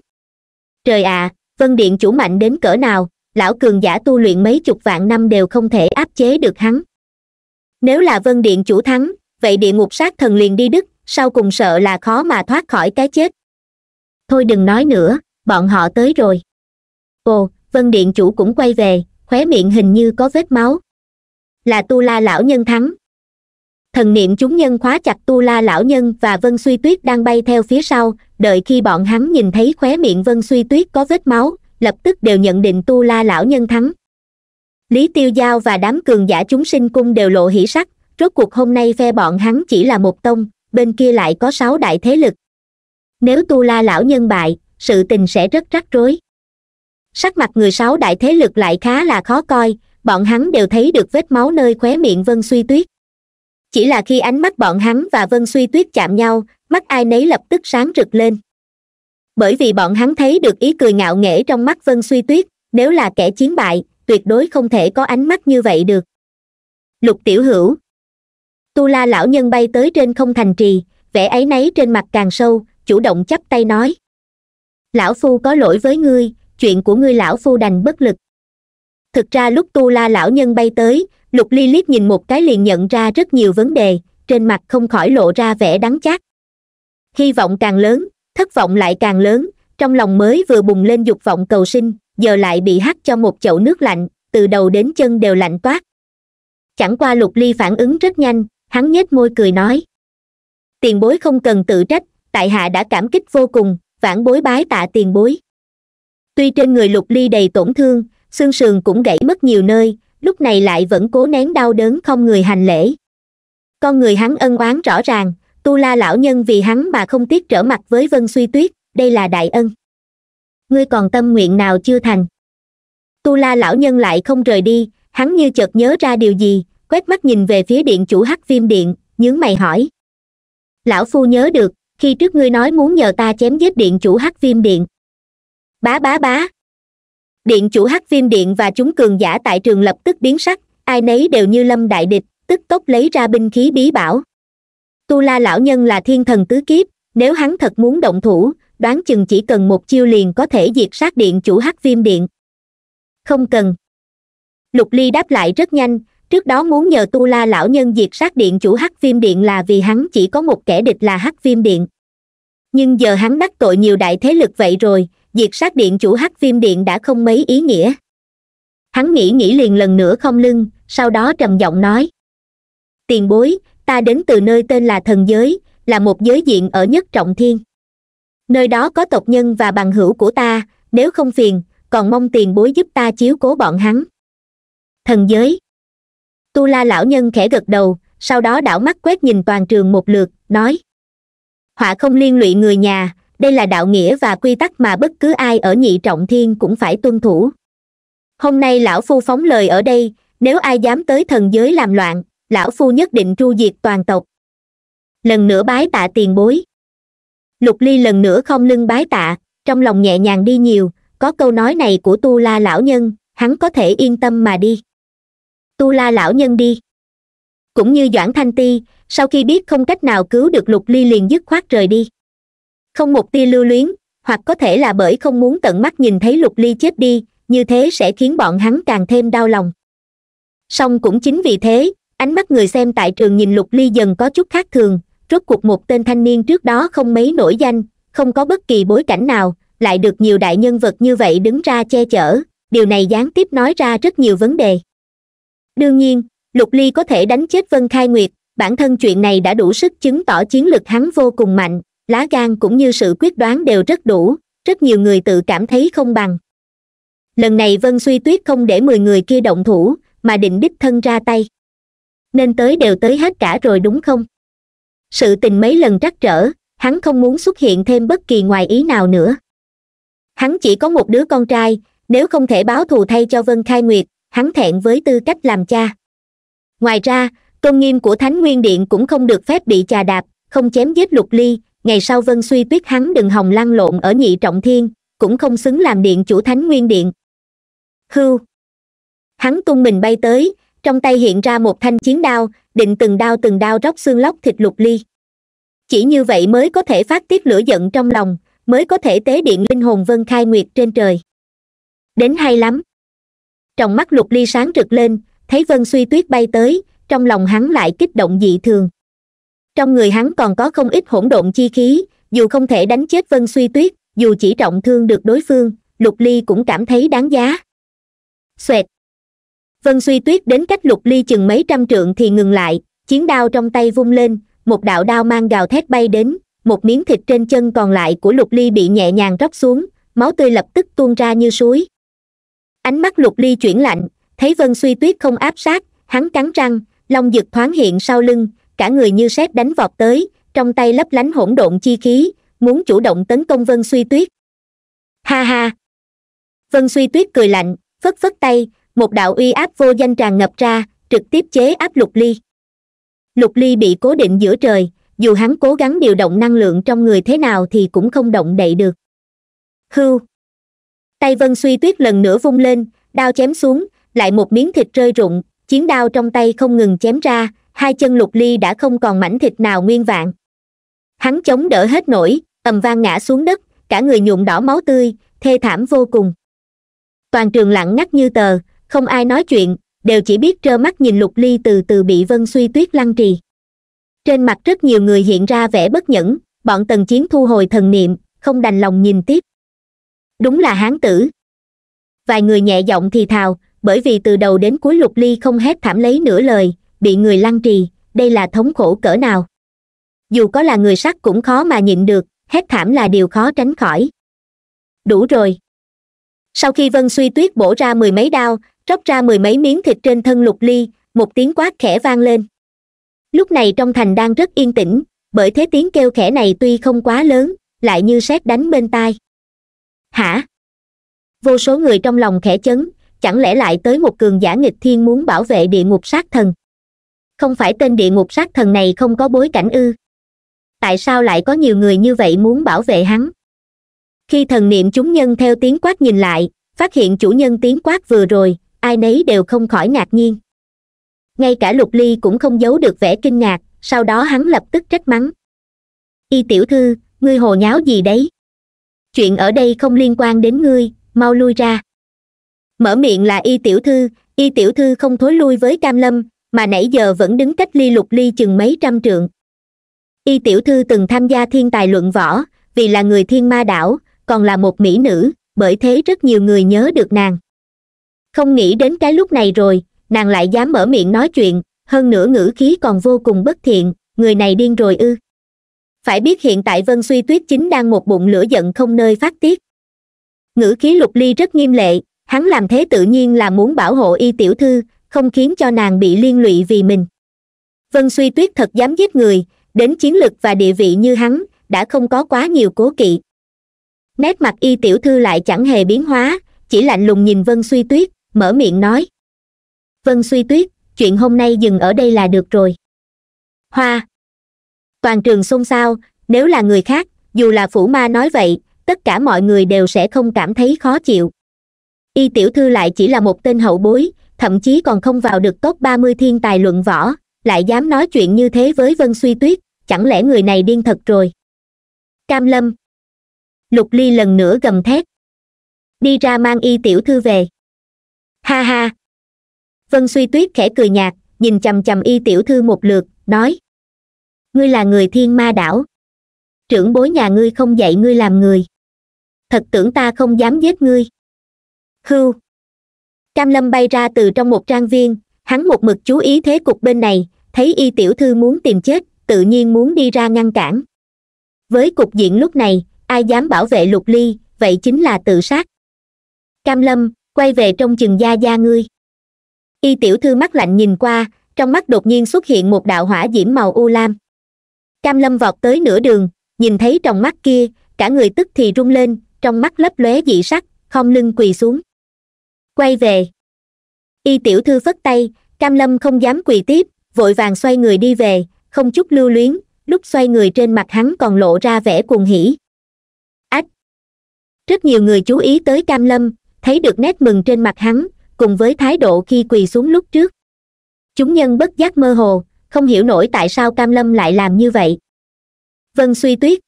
A: trời ạ à, vân điện chủ mạnh đến cỡ nào lão cường giả tu luyện mấy chục vạn năm đều không thể áp chế được hắn nếu là vân điện chủ thắng vậy địa ngục sát thần liền đi đức sau cùng sợ là khó mà thoát khỏi cái chết thôi đừng nói nữa bọn họ tới rồi ồ vân điện chủ cũng quay về khóe miệng hình như có vết máu là tu la lão nhân thắng thần niệm chúng nhân khóa chặt tu la lão nhân và vân suy tuyết đang bay theo phía sau đợi khi bọn hắn nhìn thấy khóe miệng vân suy tuyết có vết máu lập tức đều nhận định tu la lão nhân thắng lý tiêu giao và đám cường giả chúng sinh cung đều lộ hỉ sắc rốt cuộc hôm nay phe bọn hắn chỉ là một tông bên kia lại có sáu đại thế lực nếu tu la lão nhân bại sự tình sẽ rất rắc rối sắc mặt người sáu đại thế lực lại khá là khó coi bọn hắn đều thấy được vết máu nơi khóe miệng vân suy tuyết chỉ là khi ánh mắt bọn hắn và vân suy tuyết chạm nhau mắt ai nấy lập tức sáng rực lên bởi vì bọn hắn thấy được ý cười ngạo nghễ trong mắt vân suy tuyết nếu là kẻ chiến bại tuyệt đối không thể có ánh mắt như vậy được lục tiểu hữu tu la lão nhân bay tới trên không thành trì vẻ áy náy trên mặt càng sâu chủ động chắp tay nói lão phu có lỗi với ngươi chuyện của ngươi lão phu đành bất lực thực ra lúc tu la lão nhân bay tới lục ly liếc nhìn một cái liền nhận ra rất nhiều vấn đề trên mặt không khỏi lộ ra vẻ đắng chát hy vọng càng lớn thất vọng lại càng lớn trong lòng mới vừa bùng lên dục vọng cầu sinh giờ lại bị hắt cho một chậu nước lạnh từ đầu đến chân đều lạnh toát chẳng qua lục ly phản ứng rất nhanh hắn nhếch môi cười nói tiền bối không cần tự trách tại hạ đã cảm kích vô cùng vãn bối bái tạ tiền bối tuy trên người lục ly đầy tổn thương xương sườn cũng gãy mất nhiều nơi lúc này lại vẫn cố nén đau đớn không người hành lễ con người hắn ân oán rõ ràng tu la lão nhân vì hắn mà không tiếc trở mặt với vân suy tuyết đây là đại ân ngươi còn tâm nguyện nào chưa thành tu la lão nhân lại không rời đi hắn như chợt nhớ ra điều gì quét mắt nhìn về phía điện chủ hắc viêm điện nhướng mày hỏi lão phu nhớ được khi trước ngươi nói muốn nhờ ta chém giết điện chủ hắc viêm điện bá bá bá điện chủ hắc viêm điện và chúng cường giả tại trường lập tức biến sắc ai nấy đều như lâm đại địch tức tốc lấy ra binh khí bí bảo tu la lão nhân là thiên thần tứ kiếp nếu hắn thật muốn động thủ đoán chừng chỉ cần một chiêu liền có thể diệt sát điện chủ hắc viêm điện không cần lục ly đáp lại rất nhanh trước đó muốn nhờ tu la lão nhân diệt sát điện chủ hắc viêm điện là vì hắn chỉ có một kẻ địch là hắc viêm điện nhưng giờ hắn đắc tội nhiều đại thế lực vậy rồi diệt sát điện chủ hắc viêm điện đã không mấy ý nghĩa hắn nghĩ nghĩ liền lần nữa không lưng sau đó trầm giọng nói tiền bối ta đến từ nơi tên là thần giới là một giới diện ở nhất trọng thiên nơi đó có tộc nhân và bằng hữu của ta nếu không phiền còn mong tiền bối giúp ta chiếu cố bọn hắn thần giới tu la lão nhân khẽ gật đầu sau đó đảo mắt quét nhìn toàn trường một lượt nói họa không liên lụy người nhà đây là đạo nghĩa và quy tắc mà bất cứ ai ở nhị trọng thiên cũng phải tuân thủ hôm nay lão phu phóng lời ở đây nếu ai dám tới thần giới làm loạn lão phu nhất định tru diệt toàn tộc lần nữa bái tạ tiền bối lục ly lần nữa không lưng bái tạ trong lòng nhẹ nhàng đi nhiều có câu nói này của tu la lão nhân hắn có thể yên tâm mà đi tu la lão nhân đi cũng như doãn thanh ti sau khi biết không cách nào cứu được lục ly liền dứt khoát rời đi không một tia lưu luyến hoặc có thể là bởi không muốn tận mắt nhìn thấy lục ly chết đi như thế sẽ khiến bọn hắn càng thêm đau lòng song cũng chính vì thế ánh mắt người xem tại trường nhìn lục ly dần có chút khác thường rốt cuộc một tên thanh niên trước đó không mấy nổi danh không có bất kỳ bối cảnh nào lại được nhiều đại nhân vật như vậy đứng ra che chở điều này gián tiếp nói ra rất nhiều vấn đề đương nhiên lục ly có thể đánh chết vân khai nguyệt bản thân chuyện này đã đủ sức chứng tỏ chiến lực hắn vô cùng mạnh lá gan cũng như sự quyết đoán đều rất đủ rất nhiều người tự cảm thấy không bằng lần này vân suy tuyết không để mười người kia động thủ mà định đích thân ra tay nên tới đều tới hết cả rồi đúng không sự tình mấy lần trắc trở hắn không muốn xuất hiện thêm bất kỳ ngoài ý nào nữa hắn chỉ có một đứa con trai nếu không thể báo thù thay cho vân khai nguyệt hắn thẹn với tư cách làm cha ngoài ra tôn nghiêm của thánh nguyên điện cũng không được phép bị chà đạp không chém giết lục ly ngày sau vân suy tuyết hắn đừng hòng lăn lộn ở nhị trọng thiên cũng không xứng làm điện chủ thánh nguyên điện hưu hắn tung mình bay tới trong tay hiện ra một thanh chiến đao định từng đao từng đao róc xương lóc thịt lục ly chỉ như vậy mới có thể phát tiết lửa giận trong lòng mới có thể tế điện linh hồn vân khai nguyệt trên trời đến hay lắm trong mắt lục ly sáng rực lên thấy vân suy tuyết bay tới trong lòng hắn lại kích động dị thường trong người hắn còn có không ít hỗn độn chi khí dù không thể đánh chết vân suy tuyết dù chỉ trọng thương được đối phương lục ly cũng cảm thấy đáng giá xoẹt vân suy tuyết đến cách lục ly chừng mấy trăm trượng thì ngừng lại chiến đao trong tay vung lên một đạo đao mang gào thét bay đến một miếng thịt trên chân còn lại của lục ly bị nhẹ nhàng róc xuống máu tươi lập tức tuôn ra như suối ánh mắt lục ly chuyển lạnh thấy vân suy tuyết không áp sát hắn cắn răng long dực thoáng hiện sau lưng cả người như sét đánh vọt tới trong tay lấp lánh hỗn độn chi khí muốn chủ động tấn công vân suy tuyết ha ha vân suy tuyết cười lạnh phất phất tay một đạo uy áp vô danh tràn ngập ra trực tiếp chế áp lục ly lục ly bị cố định giữa trời dù hắn cố gắng điều động năng lượng trong người thế nào thì cũng không động đậy được hưu tay vân suy tuyết lần nữa vung lên đao chém xuống lại một miếng thịt rơi rụng chiến đao trong tay không ngừng chém ra hai chân lục ly đã không còn mảnh thịt nào nguyên vạn hắn chống đỡ hết nổi ầm vang ngã xuống đất cả người nhuộm đỏ máu tươi thê thảm vô cùng toàn trường lặng ngắt như tờ không ai nói chuyện đều chỉ biết trơ mắt nhìn lục ly từ từ bị vân suy tuyết lăn trì trên mặt rất nhiều người hiện ra vẻ bất nhẫn bọn tần chiến thu hồi thần niệm không đành lòng nhìn tiếp đúng là hán tử vài người nhẹ giọng thì thào bởi vì từ đầu đến cuối lục ly không hét thảm lấy nửa lời bị người lăn trì đây là thống khổ cỡ nào dù có là người sắc cũng khó mà nhịn được hét thảm là điều khó tránh khỏi đủ rồi sau khi vân suy tuyết bổ ra mười mấy đao tróc ra mười mấy miếng thịt trên thân lục ly một tiếng quát khẽ vang lên lúc này trong thành đang rất yên tĩnh bởi thế tiếng kêu khẽ này tuy không quá lớn lại như sét đánh bên tai hả vô số người trong lòng khẽ chấn chẳng lẽ lại tới một cường giả nghịch thiên muốn bảo vệ địa ngục sát thần không phải tên địa ngục sát thần này không có bối cảnh ư tại sao lại có nhiều người như vậy muốn bảo vệ hắn khi thần niệm chúng nhân theo tiếng quát nhìn lại phát hiện chủ nhân tiếng quát vừa rồi ai nấy đều không khỏi ngạc nhiên ngay cả lục ly cũng không giấu được vẻ kinh ngạc sau đó hắn lập tức trách mắng y tiểu thư ngươi hồ nháo gì đấy chuyện ở đây không liên quan đến ngươi mau lui ra mở miệng là y tiểu thư y tiểu thư không thối lui với cam lâm mà nãy giờ vẫn đứng cách ly lục ly chừng mấy trăm trượng y tiểu thư từng tham gia thiên tài luận võ vì là người thiên ma đảo còn là một mỹ nữ bởi thế rất nhiều người nhớ được nàng không nghĩ đến cái lúc này rồi nàng lại dám mở miệng nói chuyện hơn nữa ngữ khí còn vô cùng bất thiện người này điên rồi ư phải biết hiện tại vân suy tuyết chính đang một bụng lửa giận không nơi phát tiết ngữ khí lục ly rất nghiêm lệ hắn làm thế tự nhiên là muốn bảo hộ y tiểu thư không khiến cho nàng bị liên lụy vì mình vân suy tuyết thật dám giết người đến chiến lực và địa vị như hắn đã không có quá nhiều cố kỵ nét mặt y tiểu thư lại chẳng hề biến hóa chỉ lạnh lùng nhìn vân suy tuyết mở miệng nói vân suy tuyết chuyện hôm nay dừng ở đây là được rồi hoa toàn trường xôn xao nếu là người khác dù là phủ ma nói vậy tất cả mọi người đều sẽ không cảm thấy khó chịu y tiểu thư lại chỉ là một tên hậu bối thậm chí còn không vào được top ba mươi thiên tài luận võ lại dám nói chuyện như thế với vân suy tuyết chẳng lẽ người này điên thật rồi cam lâm lục ly lần nữa gầm thét đi ra mang y tiểu thư về ha ha vân suy tuyết khẽ cười nhạt nhìn chằm chằm y tiểu thư một lượt nói ngươi là người thiên ma đảo trưởng bối nhà ngươi không dạy ngươi làm người thật tưởng ta không dám giết ngươi hưu cam lâm bay ra từ trong một trang viên hắn một mực chú ý thế cục bên này thấy y tiểu thư muốn tìm chết tự nhiên muốn đi ra ngăn cản với cục diện lúc này ai dám bảo vệ lục ly vậy chính là tự sát cam lâm quay về trong chừng gia gia ngươi y tiểu thư mắt lạnh nhìn qua trong mắt đột nhiên xuất hiện một đạo hỏa diễm màu u lam cam lâm vọt tới nửa đường nhìn thấy trong mắt kia cả người tức thì rung lên trong mắt lấp lóe dị sắc không lưng quỳ xuống quay về y tiểu thư phất tay cam lâm không dám quỳ tiếp vội vàng xoay người đi về không chút lưu luyến lúc xoay người trên mặt hắn còn lộ ra vẻ cuồng hỉ ách rất nhiều người chú ý tới cam lâm thấy được nét mừng trên mặt hắn cùng với thái độ khi quỳ xuống lúc trước chúng nhân bất giác mơ hồ không hiểu nổi tại sao cam lâm lại làm như vậy vân suy tuyết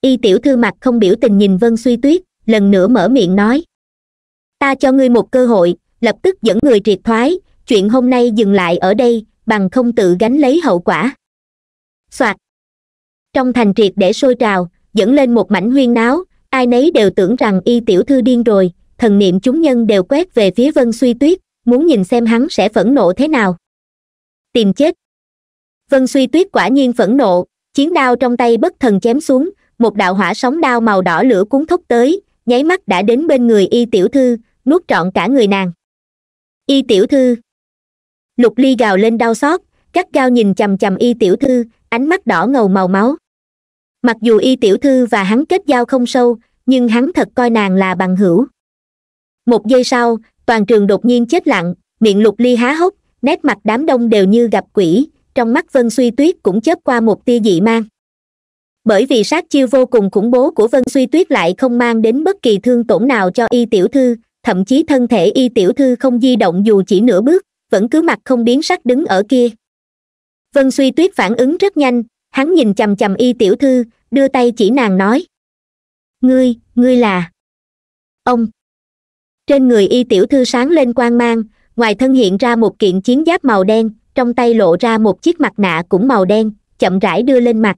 A: y tiểu thư mặt không biểu tình nhìn vân suy tuyết lần nữa mở miệng nói ta cho ngươi một cơ hội lập tức dẫn người triệt thoái chuyện hôm nay dừng lại ở đây bằng không tự gánh lấy hậu quả soạt trong thành triệt để sôi trào dẫn lên một mảnh huyên náo ai nấy đều tưởng rằng y tiểu thư điên rồi thần niệm chúng nhân đều quét về phía vân suy tuyết muốn nhìn xem hắn sẽ phẫn nộ thế nào tìm chết vân suy tuyết quả nhiên phẫn nộ chiến đao trong tay bất thần chém xuống một đạo hỏa sóng đao màu đỏ lửa cuốn thốc tới nháy mắt đã đến bên người y tiểu thư nuốt trọn cả người nàng y tiểu thư lục ly gào lên đau xót cắt gao nhìn chằm chằm y tiểu thư ánh mắt đỏ ngầu màu máu mặc dù y tiểu thư và hắn kết giao không sâu nhưng hắn thật coi nàng là bằng hữu một giây sau toàn trường đột nhiên chết lặng miệng lục ly há hốc nét mặt đám đông đều như gặp quỷ trong mắt vân suy tuyết cũng chớp qua một tia dị mang bởi vì sát chiêu vô cùng khủng bố của vân suy tuyết lại không mang đến bất kỳ thương tổn nào cho y tiểu thư thậm chí thân thể y tiểu thư không di động dù chỉ nửa bước vẫn cứ mặt không biến sắc đứng ở kia vân suy tuyết phản ứng rất nhanh hắn nhìn chằm chằm y tiểu thư đưa tay chỉ nàng nói ngươi ngươi là ông trên người y tiểu thư sáng lên quang mang ngoài thân hiện ra một kiện chiến giáp màu đen trong tay lộ ra một chiếc mặt nạ cũng màu đen chậm rãi đưa lên mặt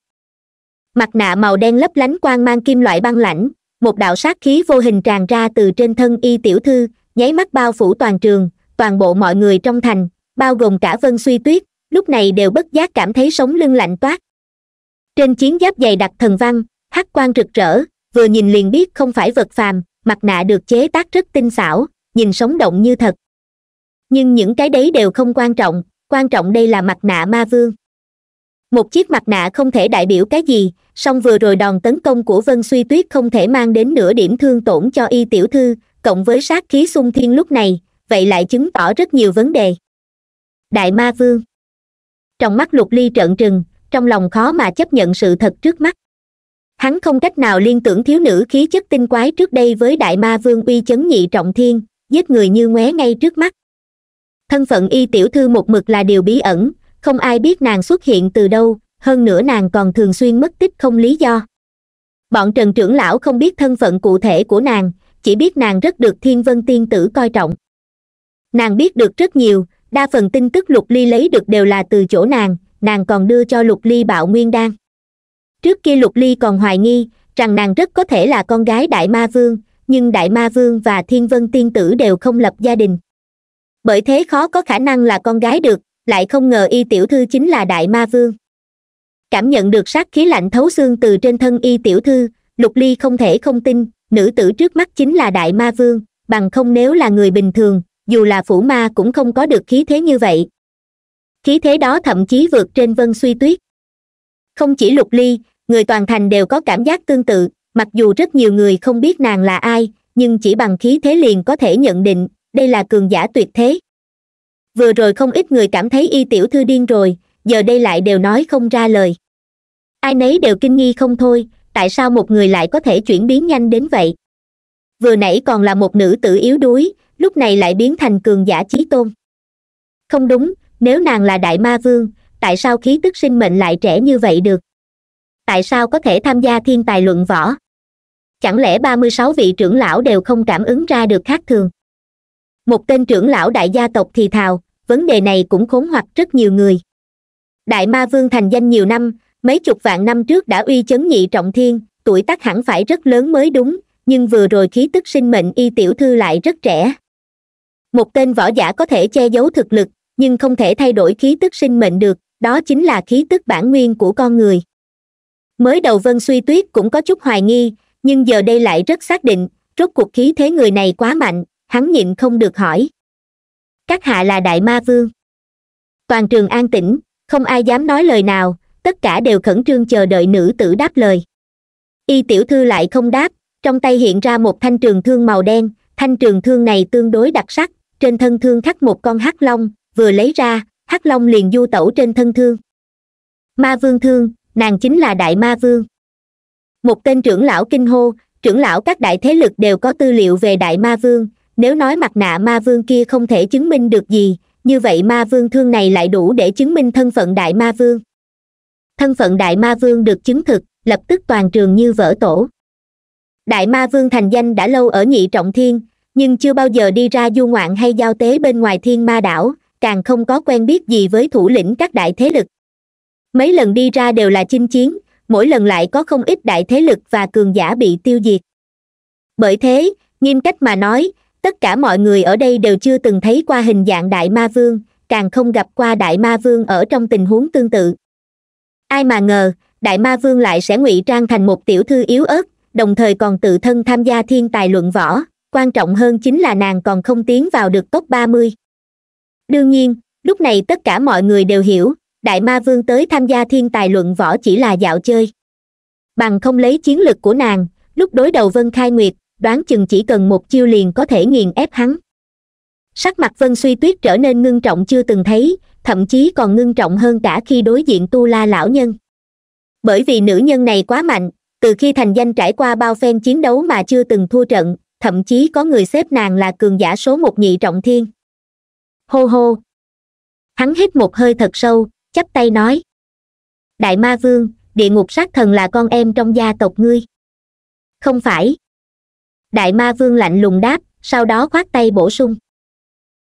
A: mặt nạ màu đen lấp lánh quang mang kim loại băng lãnh một đạo sát khí vô hình tràn ra từ trên thân y tiểu thư nháy mắt bao phủ toàn trường toàn bộ mọi người trong thành bao gồm cả vân suy tuyết lúc này đều bất giác cảm thấy sống lưng lạnh toát trên chiến giáp dày đặc thần văn hắc quan rực rỡ vừa nhìn liền biết không phải vật phàm mặt nạ được chế tác rất tinh xảo nhìn sống động như thật nhưng những cái đấy đều không quan trọng quan trọng đây là mặt nạ ma vương một chiếc mặt nạ không thể đại biểu cái gì song vừa rồi đòn tấn công của vân suy tuyết không thể mang đến nửa điểm thương tổn cho y tiểu thư cộng với sát khí xung thiên lúc này vậy lại chứng tỏ rất nhiều vấn đề đại ma vương trong mắt lục ly trợn trừng trong lòng khó mà chấp nhận sự thật trước mắt hắn không cách nào liên tưởng thiếu nữ khí chất tinh quái trước đây với đại ma vương uy chấn nhị trọng thiên giết người như ngoé ngay trước mắt thân phận y tiểu thư một mực là điều bí ẩn không ai biết nàng xuất hiện từ đâu hơn nữa nàng còn thường xuyên mất tích không lý do bọn trần trưởng lão không biết thân phận cụ thể của nàng chỉ biết nàng rất được thiên vân tiên tử coi trọng nàng biết được rất nhiều đa phần tin tức lục ly lấy được đều là từ chỗ nàng nàng còn đưa cho lục ly bạo nguyên đan trước kia lục ly còn hoài nghi rằng nàng rất có thể là con gái đại ma vương nhưng đại ma vương và thiên vân tiên tử đều không lập gia đình bởi thế khó có khả năng là con gái được lại không ngờ y tiểu thư chính là đại ma vương cảm nhận được sát khí lạnh thấu xương từ trên thân y tiểu thư lục ly không thể không tin nữ tử trước mắt chính là đại ma vương bằng không nếu là người bình thường dù là phủ ma cũng không có được khí thế như vậy khí thế đó thậm chí vượt trên vân suy tuyết không chỉ lục ly người toàn thành đều có cảm giác tương tự mặc dù rất nhiều người không biết nàng là ai nhưng chỉ bằng khí thế liền có thể nhận định đây là cường giả tuyệt thế vừa rồi không ít người cảm thấy y tiểu thư điên rồi giờ đây lại đều nói không ra lời ai nấy đều kinh nghi không thôi tại sao một người lại có thể chuyển biến nhanh đến vậy vừa nãy còn là một nữ tử yếu đuối lúc này lại biến thành cường giả chí tôn không đúng nếu nàng là đại ma vương tại sao khí tức sinh mệnh lại trẻ như vậy được tại sao có thể tham gia thiên tài luận võ chẳng lẽ ba mươi sáu vị trưởng lão đều không cảm ứng ra được khác thường một tên trưởng lão đại gia tộc thì thào vấn đề này cũng khốn hoặc rất nhiều người đại ma vương thành danh nhiều năm mấy chục vạn năm trước đã uy chấn nhị trọng thiên tuổi tác hẳn phải rất lớn mới đúng nhưng vừa rồi khí tức sinh mệnh y tiểu thư lại rất trẻ một tên võ giả có thể che giấu thực lực nhưng không thể thay đổi khí tức sinh mệnh được đó chính là khí tức bản nguyên của con người mới đầu vân suy tuyết cũng có chút hoài nghi nhưng giờ đây lại rất xác định rốt cuộc khí thế người này quá mạnh hắn nhịn không được hỏi các hạ là đại ma vương toàn trường an tĩnh không ai dám nói lời nào tất cả đều khẩn trương chờ đợi nữ tử đáp lời y tiểu thư lại không đáp trong tay hiện ra một thanh trường thương màu đen thanh trường thương này tương đối đặc sắc trên thân thương khắc một con hắc long vừa lấy ra hắc long liền du tẩu trên thân thương ma vương thương nàng chính là đại ma vương một tên trưởng lão kinh hô trưởng lão các đại thế lực đều có tư liệu về đại ma vương nếu nói mặt nạ ma vương kia không thể chứng minh được gì như vậy ma vương thương này lại đủ để chứng minh thân phận đại ma vương thân phận đại ma vương được chứng thực lập tức toàn trường như vỡ tổ đại ma vương thành danh đã lâu ở nhị trọng thiên nhưng chưa bao giờ đi ra du ngoạn hay giao tế bên ngoài thiên ma đảo càng không có quen biết gì với thủ lĩnh các đại thế lực mấy lần đi ra đều là chinh chiến mỗi lần lại có không ít đại thế lực và cường giả bị tiêu diệt bởi thế nghiêm cách mà nói tất cả mọi người ở đây đều chưa từng thấy qua hình dạng đại ma vương càng không gặp qua đại ma vương ở trong tình huống tương tự ai mà ngờ đại ma vương lại sẽ ngụy trang thành một tiểu thư yếu ớt đồng thời còn tự thân tham gia thiên tài luận võ quan trọng hơn chính là nàng còn không tiến vào được top ba mươi đương nhiên lúc này tất cả mọi người đều hiểu đại ma vương tới tham gia thiên tài luận võ chỉ là dạo chơi bằng không lấy chiến lực của nàng lúc đối đầu vân khai nguyệt đoán chừng chỉ cần một chiêu liền có thể nghiền ép hắn sắc mặt vân suy tuyết trở nên ngưng trọng chưa từng thấy thậm chí còn ngưng trọng hơn cả khi đối diện tu la lão nhân bởi vì nữ nhân này quá mạnh từ khi thành danh trải qua bao phen chiến đấu mà chưa từng thua trận thậm chí có người xếp nàng là cường giả số một nhị trọng thiên hô hô hắn hít một hơi thật sâu chắp tay nói đại ma vương địa ngục sát thần là con em trong gia tộc ngươi không phải đại ma vương lạnh lùng đáp sau đó khoát tay bổ sung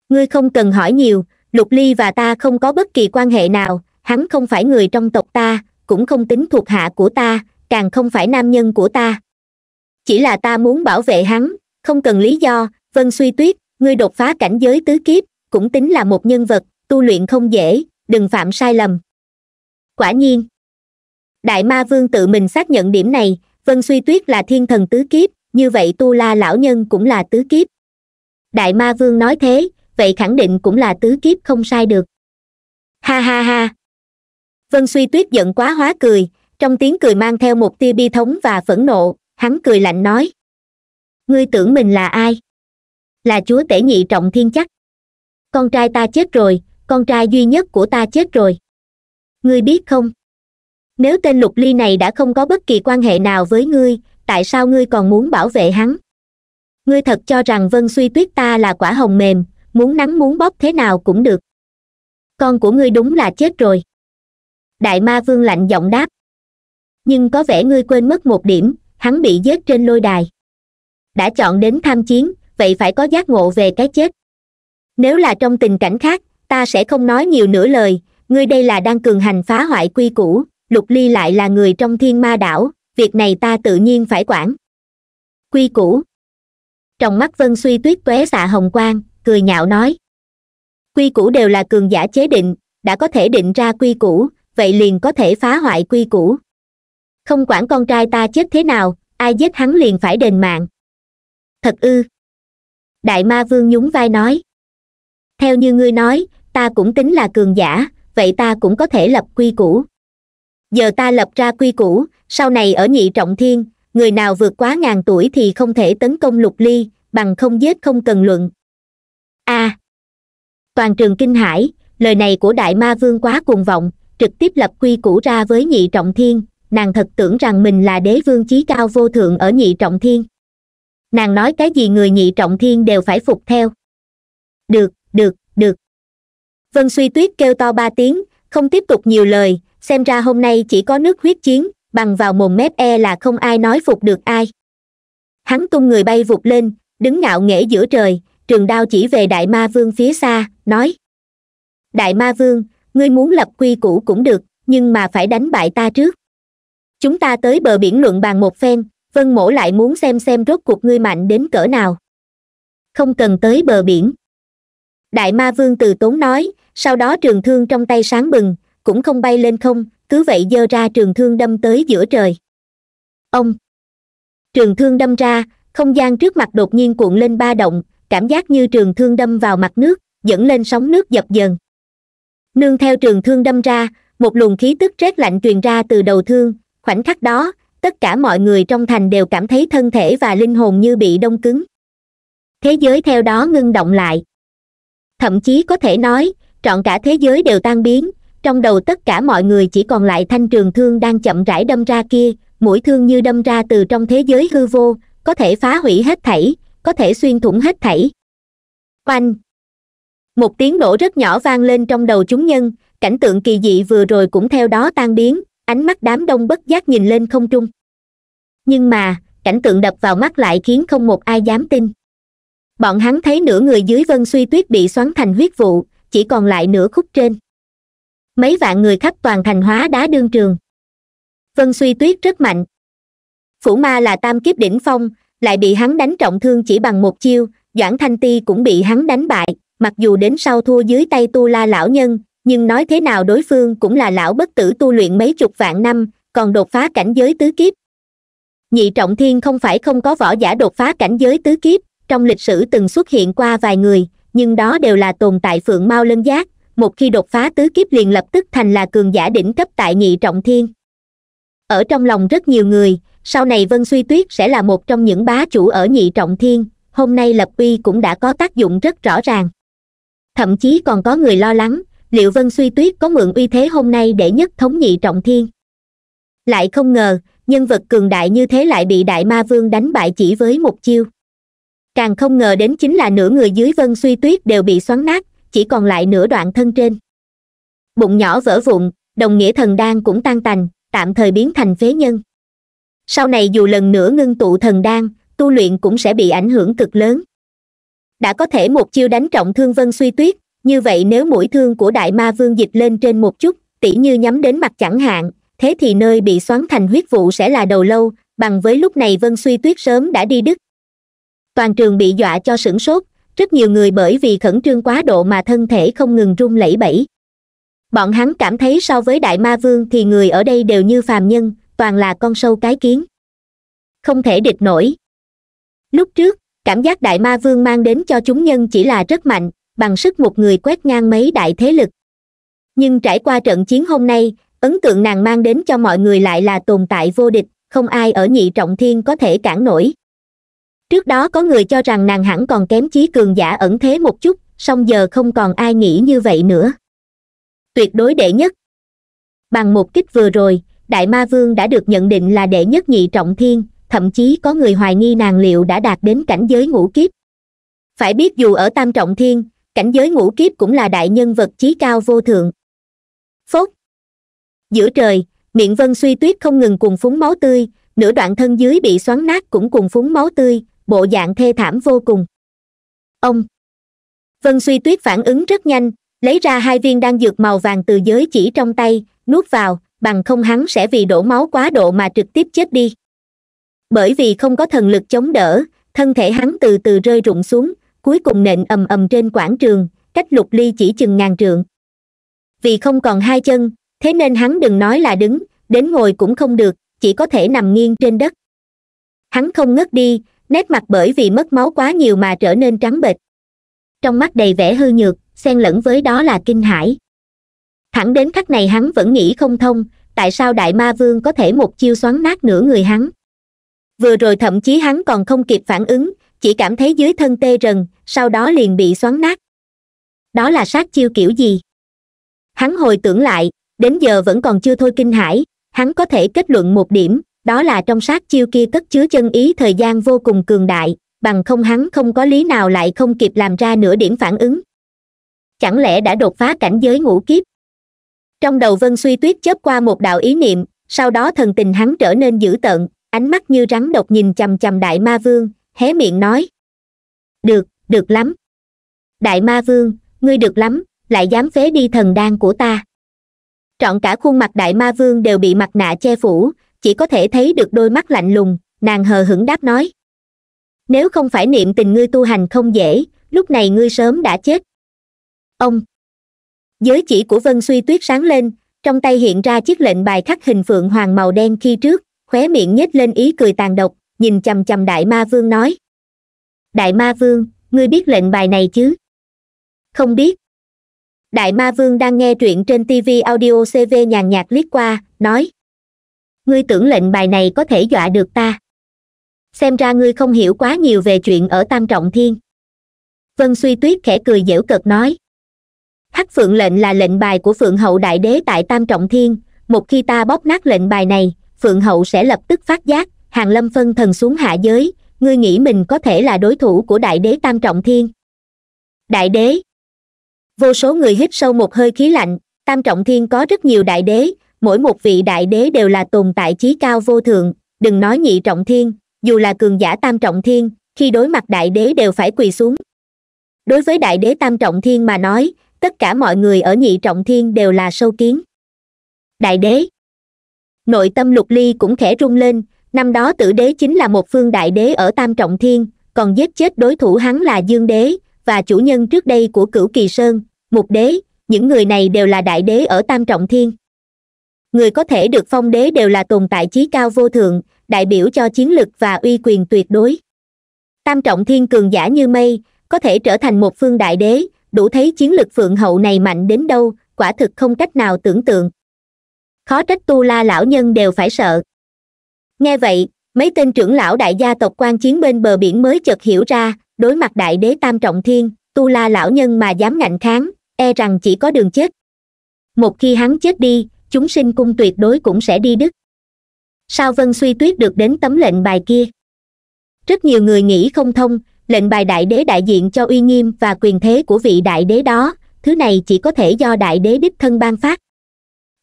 A: ngươi không cần hỏi nhiều lục ly và ta không có bất kỳ quan hệ nào hắn không phải người trong tộc ta cũng không tính thuộc hạ của ta càng không phải nam nhân của ta chỉ là ta muốn bảo vệ hắn không cần lý do vân suy tuyết ngươi đột phá cảnh giới tứ kiếp cũng tính là một nhân vật tu luyện không dễ đừng phạm sai lầm quả nhiên đại ma vương tự mình xác nhận điểm này vân suy tuyết là thiên thần tứ kiếp như vậy tu la lão nhân cũng là tứ kiếp đại ma vương nói thế vậy khẳng định cũng là tứ kiếp không sai được ha ha ha vân suy tuyết giận quá hóa cười trong tiếng cười mang theo một tia bi thống và phẫn nộ hắn cười lạnh nói ngươi tưởng mình là ai là chúa tể nhị trọng thiên chắc con trai ta chết rồi con trai duy nhất của ta chết rồi ngươi biết không nếu tên lục ly này đã không có bất kỳ quan hệ nào với ngươi tại sao ngươi còn muốn bảo vệ hắn ngươi thật cho rằng vân suy tuyết ta là quả hồng mềm muốn nắng muốn bóp thế nào cũng được con của ngươi đúng là chết rồi đại ma vương lạnh giọng đáp nhưng có vẻ ngươi quên mất một điểm hắn bị giết trên lôi đài đã chọn đến tham chiến vậy phải có giác ngộ về cái chết nếu là trong tình cảnh khác ta sẽ không nói nhiều nữa lời ngươi đây là đang cường hành phá hoại quy củ lục ly lại là người trong thiên ma đảo việc này ta tự nhiên phải quản quy củ trong mắt vân suy tuyết tóe xạ hồng quang cười nhạo nói quy củ đều là cường giả chế định đã có thể định ra quy củ vậy liền có thể phá hoại quy củ không quản con trai ta chết thế nào ai giết hắn liền phải đền mạng thật ư đại ma vương nhún vai nói theo như ngươi nói ta cũng tính là cường giả vậy ta cũng có thể lập quy củ giờ ta lập ra quy củ sau này ở nhị trọng thiên người nào vượt quá ngàn tuổi thì không thể tấn công lục ly bằng không giết không cần luận a à, toàn trường kinh hải, lời này của đại ma vương quá cuồng vọng trực tiếp lập quy củ ra với nhị trọng thiên nàng thật tưởng rằng mình là đế vương chí cao vô thượng ở nhị trọng thiên nàng nói cái gì người nhị trọng thiên đều phải phục theo được được vân suy tuyết kêu to ba tiếng không tiếp tục nhiều lời xem ra hôm nay chỉ có nước huyết chiến bằng vào mồm mép e là không ai nói phục được ai hắn tung người bay vụt lên đứng ngạo nghễ giữa trời trường đao chỉ về đại ma vương phía xa nói đại ma vương ngươi muốn lập quy củ cũng được nhưng mà phải đánh bại ta trước chúng ta tới bờ biển luận bàn một phen vân mổ lại muốn xem xem rốt cuộc ngươi mạnh đến cỡ nào không cần tới bờ biển đại ma vương từ tốn nói sau đó trường thương trong tay sáng bừng cũng không bay lên không cứ vậy giơ ra trường thương đâm tới giữa trời ông trường thương đâm ra không gian trước mặt đột nhiên cuộn lên ba động cảm giác như trường thương đâm vào mặt nước dẫn lên sóng nước dập dần nương theo trường thương đâm ra một luồng khí tức rét lạnh truyền ra từ đầu thương khoảnh khắc đó tất cả mọi người trong thành đều cảm thấy thân thể và linh hồn như bị đông cứng thế giới theo đó ngưng động lại thậm chí có thể nói trọn cả thế giới đều tan biến trong đầu tất cả mọi người chỉ còn lại thanh trường thương đang chậm rãi đâm ra kia mũi thương như đâm ra từ trong thế giới hư vô có thể phá hủy hết thảy có thể xuyên thủng hết thảy oanh một tiếng nổ rất nhỏ vang lên trong đầu chúng nhân cảnh tượng kỳ dị vừa rồi cũng theo đó tan biến ánh mắt đám đông bất giác nhìn lên không trung nhưng mà cảnh tượng đập vào mắt lại khiến không một ai dám tin bọn hắn thấy nửa người dưới vân suy tuyết bị xoắn thành huyết vụ chỉ còn lại nửa khúc trên mấy vạn người khắp toàn thành hóa đá đương trường vân suy tuyết rất mạnh phủ ma là tam kiếp đỉnh phong lại bị hắn đánh trọng thương chỉ bằng một chiêu doãn thanh ti cũng bị hắn đánh bại mặc dù đến sau thua dưới tay tu la lão nhân nhưng nói thế nào đối phương cũng là lão bất tử tu luyện mấy chục vạn năm còn đột phá cảnh giới tứ kiếp nhị trọng thiên không phải không có võ giả đột phá cảnh giới tứ kiếp trong lịch sử từng xuất hiện qua vài người nhưng đó đều là tồn tại phượng mao lân giác một khi đột phá tứ kiếp liền lập tức thành là cường giả đỉnh cấp tại nhị trọng thiên ở trong lòng rất nhiều người sau này vân suy tuyết sẽ là một trong những bá chủ ở nhị trọng thiên hôm nay lập uy cũng đã có tác dụng rất rõ ràng thậm chí còn có người lo lắng liệu vân suy tuyết có mượn uy thế hôm nay để nhất thống nhị trọng thiên lại không ngờ nhân vật cường đại như thế lại bị đại ma vương đánh bại chỉ với một chiêu càng không ngờ đến chính là nửa người dưới vân suy tuyết đều bị xoắn nát chỉ còn lại nửa đoạn thân trên bụng nhỏ vỡ vụn đồng nghĩa thần đan cũng tan tành tạm thời biến thành phế nhân sau này dù lần nữa ngưng tụ thần đan tu luyện cũng sẽ bị ảnh hưởng cực lớn đã có thể một chiêu đánh trọng thương vân suy tuyết như vậy nếu mũi thương của đại ma vương dịch lên trên một chút tỉ như nhắm đến mặt chẳng hạn thế thì nơi bị xoắn thành huyết vụ sẽ là đầu lâu bằng với lúc này vân suy tuyết sớm đã đi đứt toàn trường bị dọa cho sửng sốt rất nhiều người bởi vì khẩn trương quá độ mà thân thể không ngừng run lẩy bẩy bọn hắn cảm thấy so với đại ma vương thì người ở đây đều như phàm nhân toàn là con sâu cái kiến không thể địch nổi lúc trước cảm giác đại ma vương mang đến cho chúng nhân chỉ là rất mạnh bằng sức một người quét ngang mấy đại thế lực nhưng trải qua trận chiến hôm nay ấn tượng nàng mang đến cho mọi người lại là tồn tại vô địch không ai ở nhị trọng thiên có thể cản nổi trước đó có người cho rằng nàng hẳn còn kém chí cường giả ẩn thế một chút song giờ không còn ai nghĩ như vậy nữa tuyệt đối đệ nhất bằng một kích vừa rồi đại ma vương đã được nhận định là đệ nhất nhị trọng thiên thậm chí có người hoài nghi nàng liệu đã đạt đến cảnh giới ngũ kiếp phải biết dù ở tam trọng thiên cảnh giới ngũ kiếp cũng là đại nhân vật chí cao vô thượng phốt giữa trời miệng vân suy tuyết không ngừng cùng phúng máu tươi nửa đoạn thân dưới bị xoắn nát cũng cùng phúng máu tươi bộ dạng thê thảm vô cùng ông vân suy tuyết phản ứng rất nhanh lấy ra hai viên đan dược màu vàng từ giới chỉ trong tay nuốt vào bằng không hắn sẽ vì đổ máu quá độ mà trực tiếp chết đi bởi vì không có thần lực chống đỡ thân thể hắn từ từ rơi rụng xuống cuối cùng nện ầm ầm trên quảng trường cách lục ly chỉ chừng ngàn trượng vì không còn hai chân thế nên hắn đừng nói là đứng đến ngồi cũng không được chỉ có thể nằm nghiêng trên đất hắn không ngất đi nét mặt bởi vì mất máu quá nhiều mà trở nên trắng bệch trong mắt đầy vẻ hư nhược xen lẫn với đó là kinh hãi thẳng đến khắc này hắn vẫn nghĩ không thông tại sao đại ma vương có thể một chiêu xoắn nát nửa người hắn vừa rồi thậm chí hắn còn không kịp phản ứng chỉ cảm thấy dưới thân tê rần sau đó liền bị xoắn nát đó là sát chiêu kiểu gì hắn hồi tưởng lại đến giờ vẫn còn chưa thôi kinh hãi hắn có thể kết luận một điểm đó là trong sát chiêu kia cất chứa chân ý thời gian vô cùng cường đại bằng không hắn không có lý nào lại không kịp làm ra nửa điểm phản ứng chẳng lẽ đã đột phá cảnh giới ngũ kiếp trong đầu vân suy tuyết chớp qua một đạo ý niệm sau đó thần tình hắn trở nên dữ tợn ánh mắt như rắn độc nhìn chằm chằm đại ma vương hé miệng nói được được lắm đại ma vương ngươi được lắm lại dám phế đi thần đan của ta trọn cả khuôn mặt đại ma vương đều bị mặt nạ che phủ chỉ có thể thấy được đôi mắt lạnh lùng nàng hờ hững đáp nói nếu không phải niệm tình ngươi tu hành không dễ lúc này ngươi sớm đã chết ông giới chỉ của vân suy tuyết sáng lên trong tay hiện ra chiếc lệnh bài khắc hình phượng hoàng màu đen khi trước khóe miệng nhếch lên ý cười tàn độc nhìn chằm chằm đại ma vương nói đại ma vương ngươi biết lệnh bài này chứ không biết đại ma vương đang nghe truyện trên tv audio cv nhàn nhạt liếc qua nói ngươi tưởng lệnh bài này có thể dọa được ta xem ra ngươi không hiểu quá nhiều về chuyện ở tam trọng thiên vân suy tuyết khẽ cười dễu cợt nói hắc phượng lệnh là lệnh bài của phượng hậu đại đế tại tam trọng thiên một khi ta bóp nát lệnh bài này phượng hậu sẽ lập tức phát giác hàng lâm phân thần xuống hạ giới ngươi nghĩ mình có thể là đối thủ của đại đế tam trọng thiên đại đế vô số người hít sâu một hơi khí lạnh tam trọng thiên có rất nhiều đại đế mỗi một vị đại đế đều là tồn tại chí cao vô thượng đừng nói nhị trọng thiên dù là cường giả tam trọng thiên khi đối mặt đại đế đều phải quỳ xuống đối với đại đế tam trọng thiên mà nói tất cả mọi người ở nhị trọng thiên đều là sâu kiến đại đế nội tâm lục ly cũng khẽ rung lên năm đó tử đế chính là một phương đại đế ở tam trọng thiên còn giết chết đối thủ hắn là dương đế và chủ nhân trước đây của cửu kỳ sơn mục đế những người này đều là đại đế ở tam trọng thiên người có thể được phong đế đều là tồn tại chí cao vô thượng đại biểu cho chiến lực và uy quyền tuyệt đối tam trọng thiên cường giả như mây có thể trở thành một phương đại đế đủ thấy chiến lực phượng hậu này mạnh đến đâu quả thực không cách nào tưởng tượng khó trách tu la lão nhân đều phải sợ nghe vậy mấy tên trưởng lão đại gia tộc quan chiến bên bờ biển mới chợt hiểu ra đối mặt đại đế tam trọng thiên tu la lão nhân mà dám ngạnh kháng e rằng chỉ có đường chết một khi hắn chết đi chúng sinh cung tuyệt đối cũng sẽ đi đứt sao vân suy tuyết được đến tấm lệnh bài kia rất nhiều người nghĩ không thông lệnh bài đại đế đại diện cho uy nghiêm và quyền thế của vị đại đế đó thứ này chỉ có thể do đại đế đích thân ban phát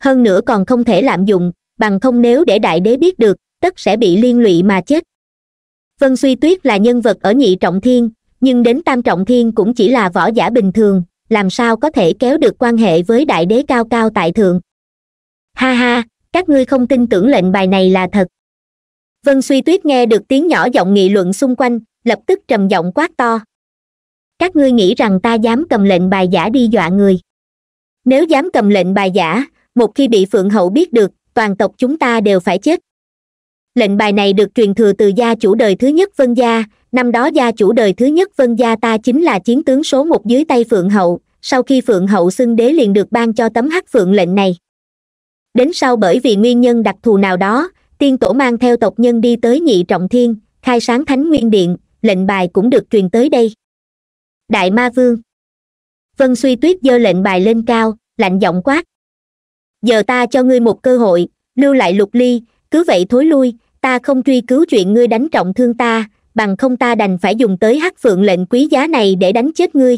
A: hơn nữa còn không thể lạm dụng bằng không nếu để đại đế biết được tất sẽ bị liên lụy mà chết vân suy tuyết là nhân vật ở nhị trọng thiên nhưng đến tam trọng thiên cũng chỉ là võ giả bình thường làm sao có thể kéo được quan hệ với đại đế cao cao tại thượng ha ha các ngươi không tin tưởng lệnh bài này là thật vân suy tuyết nghe được tiếng nhỏ giọng nghị luận xung quanh lập tức trầm giọng quát to các ngươi nghĩ rằng ta dám cầm lệnh bài giả đi dọa người nếu dám cầm lệnh bài giả một khi bị phượng hậu biết được toàn tộc chúng ta đều phải chết lệnh bài này được truyền thừa từ gia chủ đời thứ nhất vân gia năm đó gia chủ đời thứ nhất vân gia ta chính là chiến tướng số một dưới tay phượng hậu sau khi phượng hậu xưng đế liền được ban cho tấm hắc phượng lệnh này đến sau bởi vì nguyên nhân đặc thù nào đó tiên tổ mang theo tộc nhân đi tới nhị trọng thiên khai sáng thánh nguyên điện lệnh bài cũng được truyền tới đây đại ma vương vân suy tuyết giơ lệnh bài lên cao lạnh giọng quát giờ ta cho ngươi một cơ hội lưu lại lục ly cứ vậy thối lui ta không truy cứu chuyện ngươi đánh trọng thương ta bằng không ta đành phải dùng tới hắc phượng lệnh quý giá này để đánh chết ngươi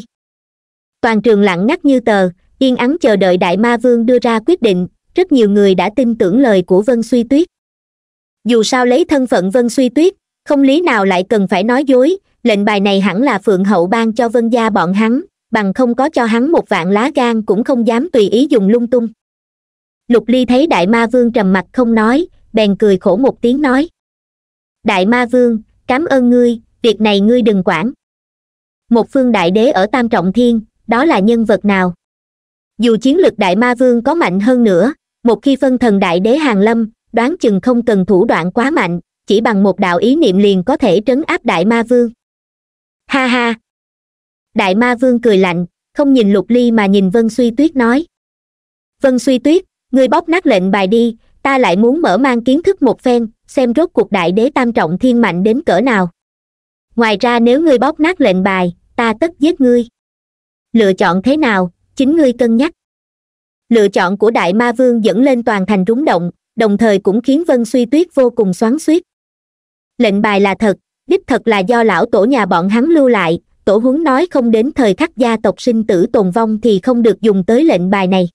A: toàn trường lặng ngắt như tờ yên ắng chờ đợi đại ma vương đưa ra quyết định rất nhiều người đã tin tưởng lời của vân suy tuyết dù sao lấy thân phận vân suy tuyết không lý nào lại cần phải nói dối lệnh bài này hẳn là phượng hậu ban cho vân gia bọn hắn bằng không có cho hắn một vạn lá gan cũng không dám tùy ý dùng lung tung lục ly thấy đại ma vương trầm mặt không nói bèn cười khổ một tiếng nói đại ma vương cám ơn ngươi việc này ngươi đừng quản một phương đại đế ở tam trọng thiên đó là nhân vật nào dù chiến lực đại ma vương có mạnh hơn nữa một khi phân thần đại đế hàng lâm đoán chừng không cần thủ đoạn quá mạnh chỉ bằng một đạo ý niệm liền có thể trấn áp đại ma vương ha ha đại ma vương cười lạnh không nhìn lục ly mà nhìn vân suy tuyết nói vân suy tuyết ngươi bóp nát lệnh bài đi ta lại muốn mở mang kiến thức một phen xem rốt cuộc đại đế tam trọng thiên mạnh đến cỡ nào ngoài ra nếu ngươi bóp nát lệnh bài ta tất giết ngươi lựa chọn thế nào chính ngươi cân nhắc lựa chọn của đại ma vương dẫn lên toàn thành rúng động đồng thời cũng khiến vân suy tuyết vô cùng xoắn suýt lệnh bài là thật đích thật là do lão tổ nhà bọn hắn lưu lại tổ huấn nói không đến thời khắc gia tộc sinh tử tồn vong thì không được dùng tới lệnh bài này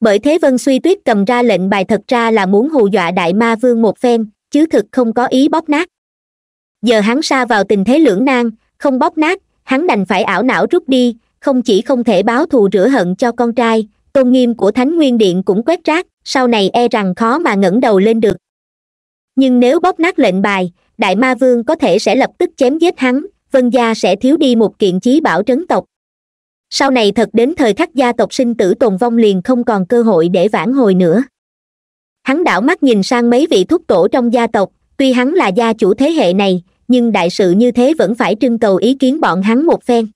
A: bởi thế vân suy tuyết cầm ra lệnh bài thật ra là muốn hù dọa đại ma vương một phen chứ thực không có ý bóp nát giờ hắn sa vào tình thế lưỡng nan không bóp nát hắn đành phải ảo não rút đi không chỉ không thể báo thù rửa hận cho con trai tôn nghiêm của thánh nguyên điện cũng quét rác sau này e rằng khó mà ngẩng đầu lên được nhưng nếu bóp nát lệnh bài đại ma vương có thể sẽ lập tức chém giết hắn vân gia sẽ thiếu đi một kiện chí bảo trấn tộc sau này thật đến thời khắc gia tộc sinh tử tồn vong liền không còn cơ hội để vãn hồi nữa hắn đảo mắt nhìn sang mấy vị thúc tổ trong gia tộc tuy hắn là gia chủ thế hệ này nhưng đại sự như thế vẫn phải trưng cầu ý kiến bọn hắn một phen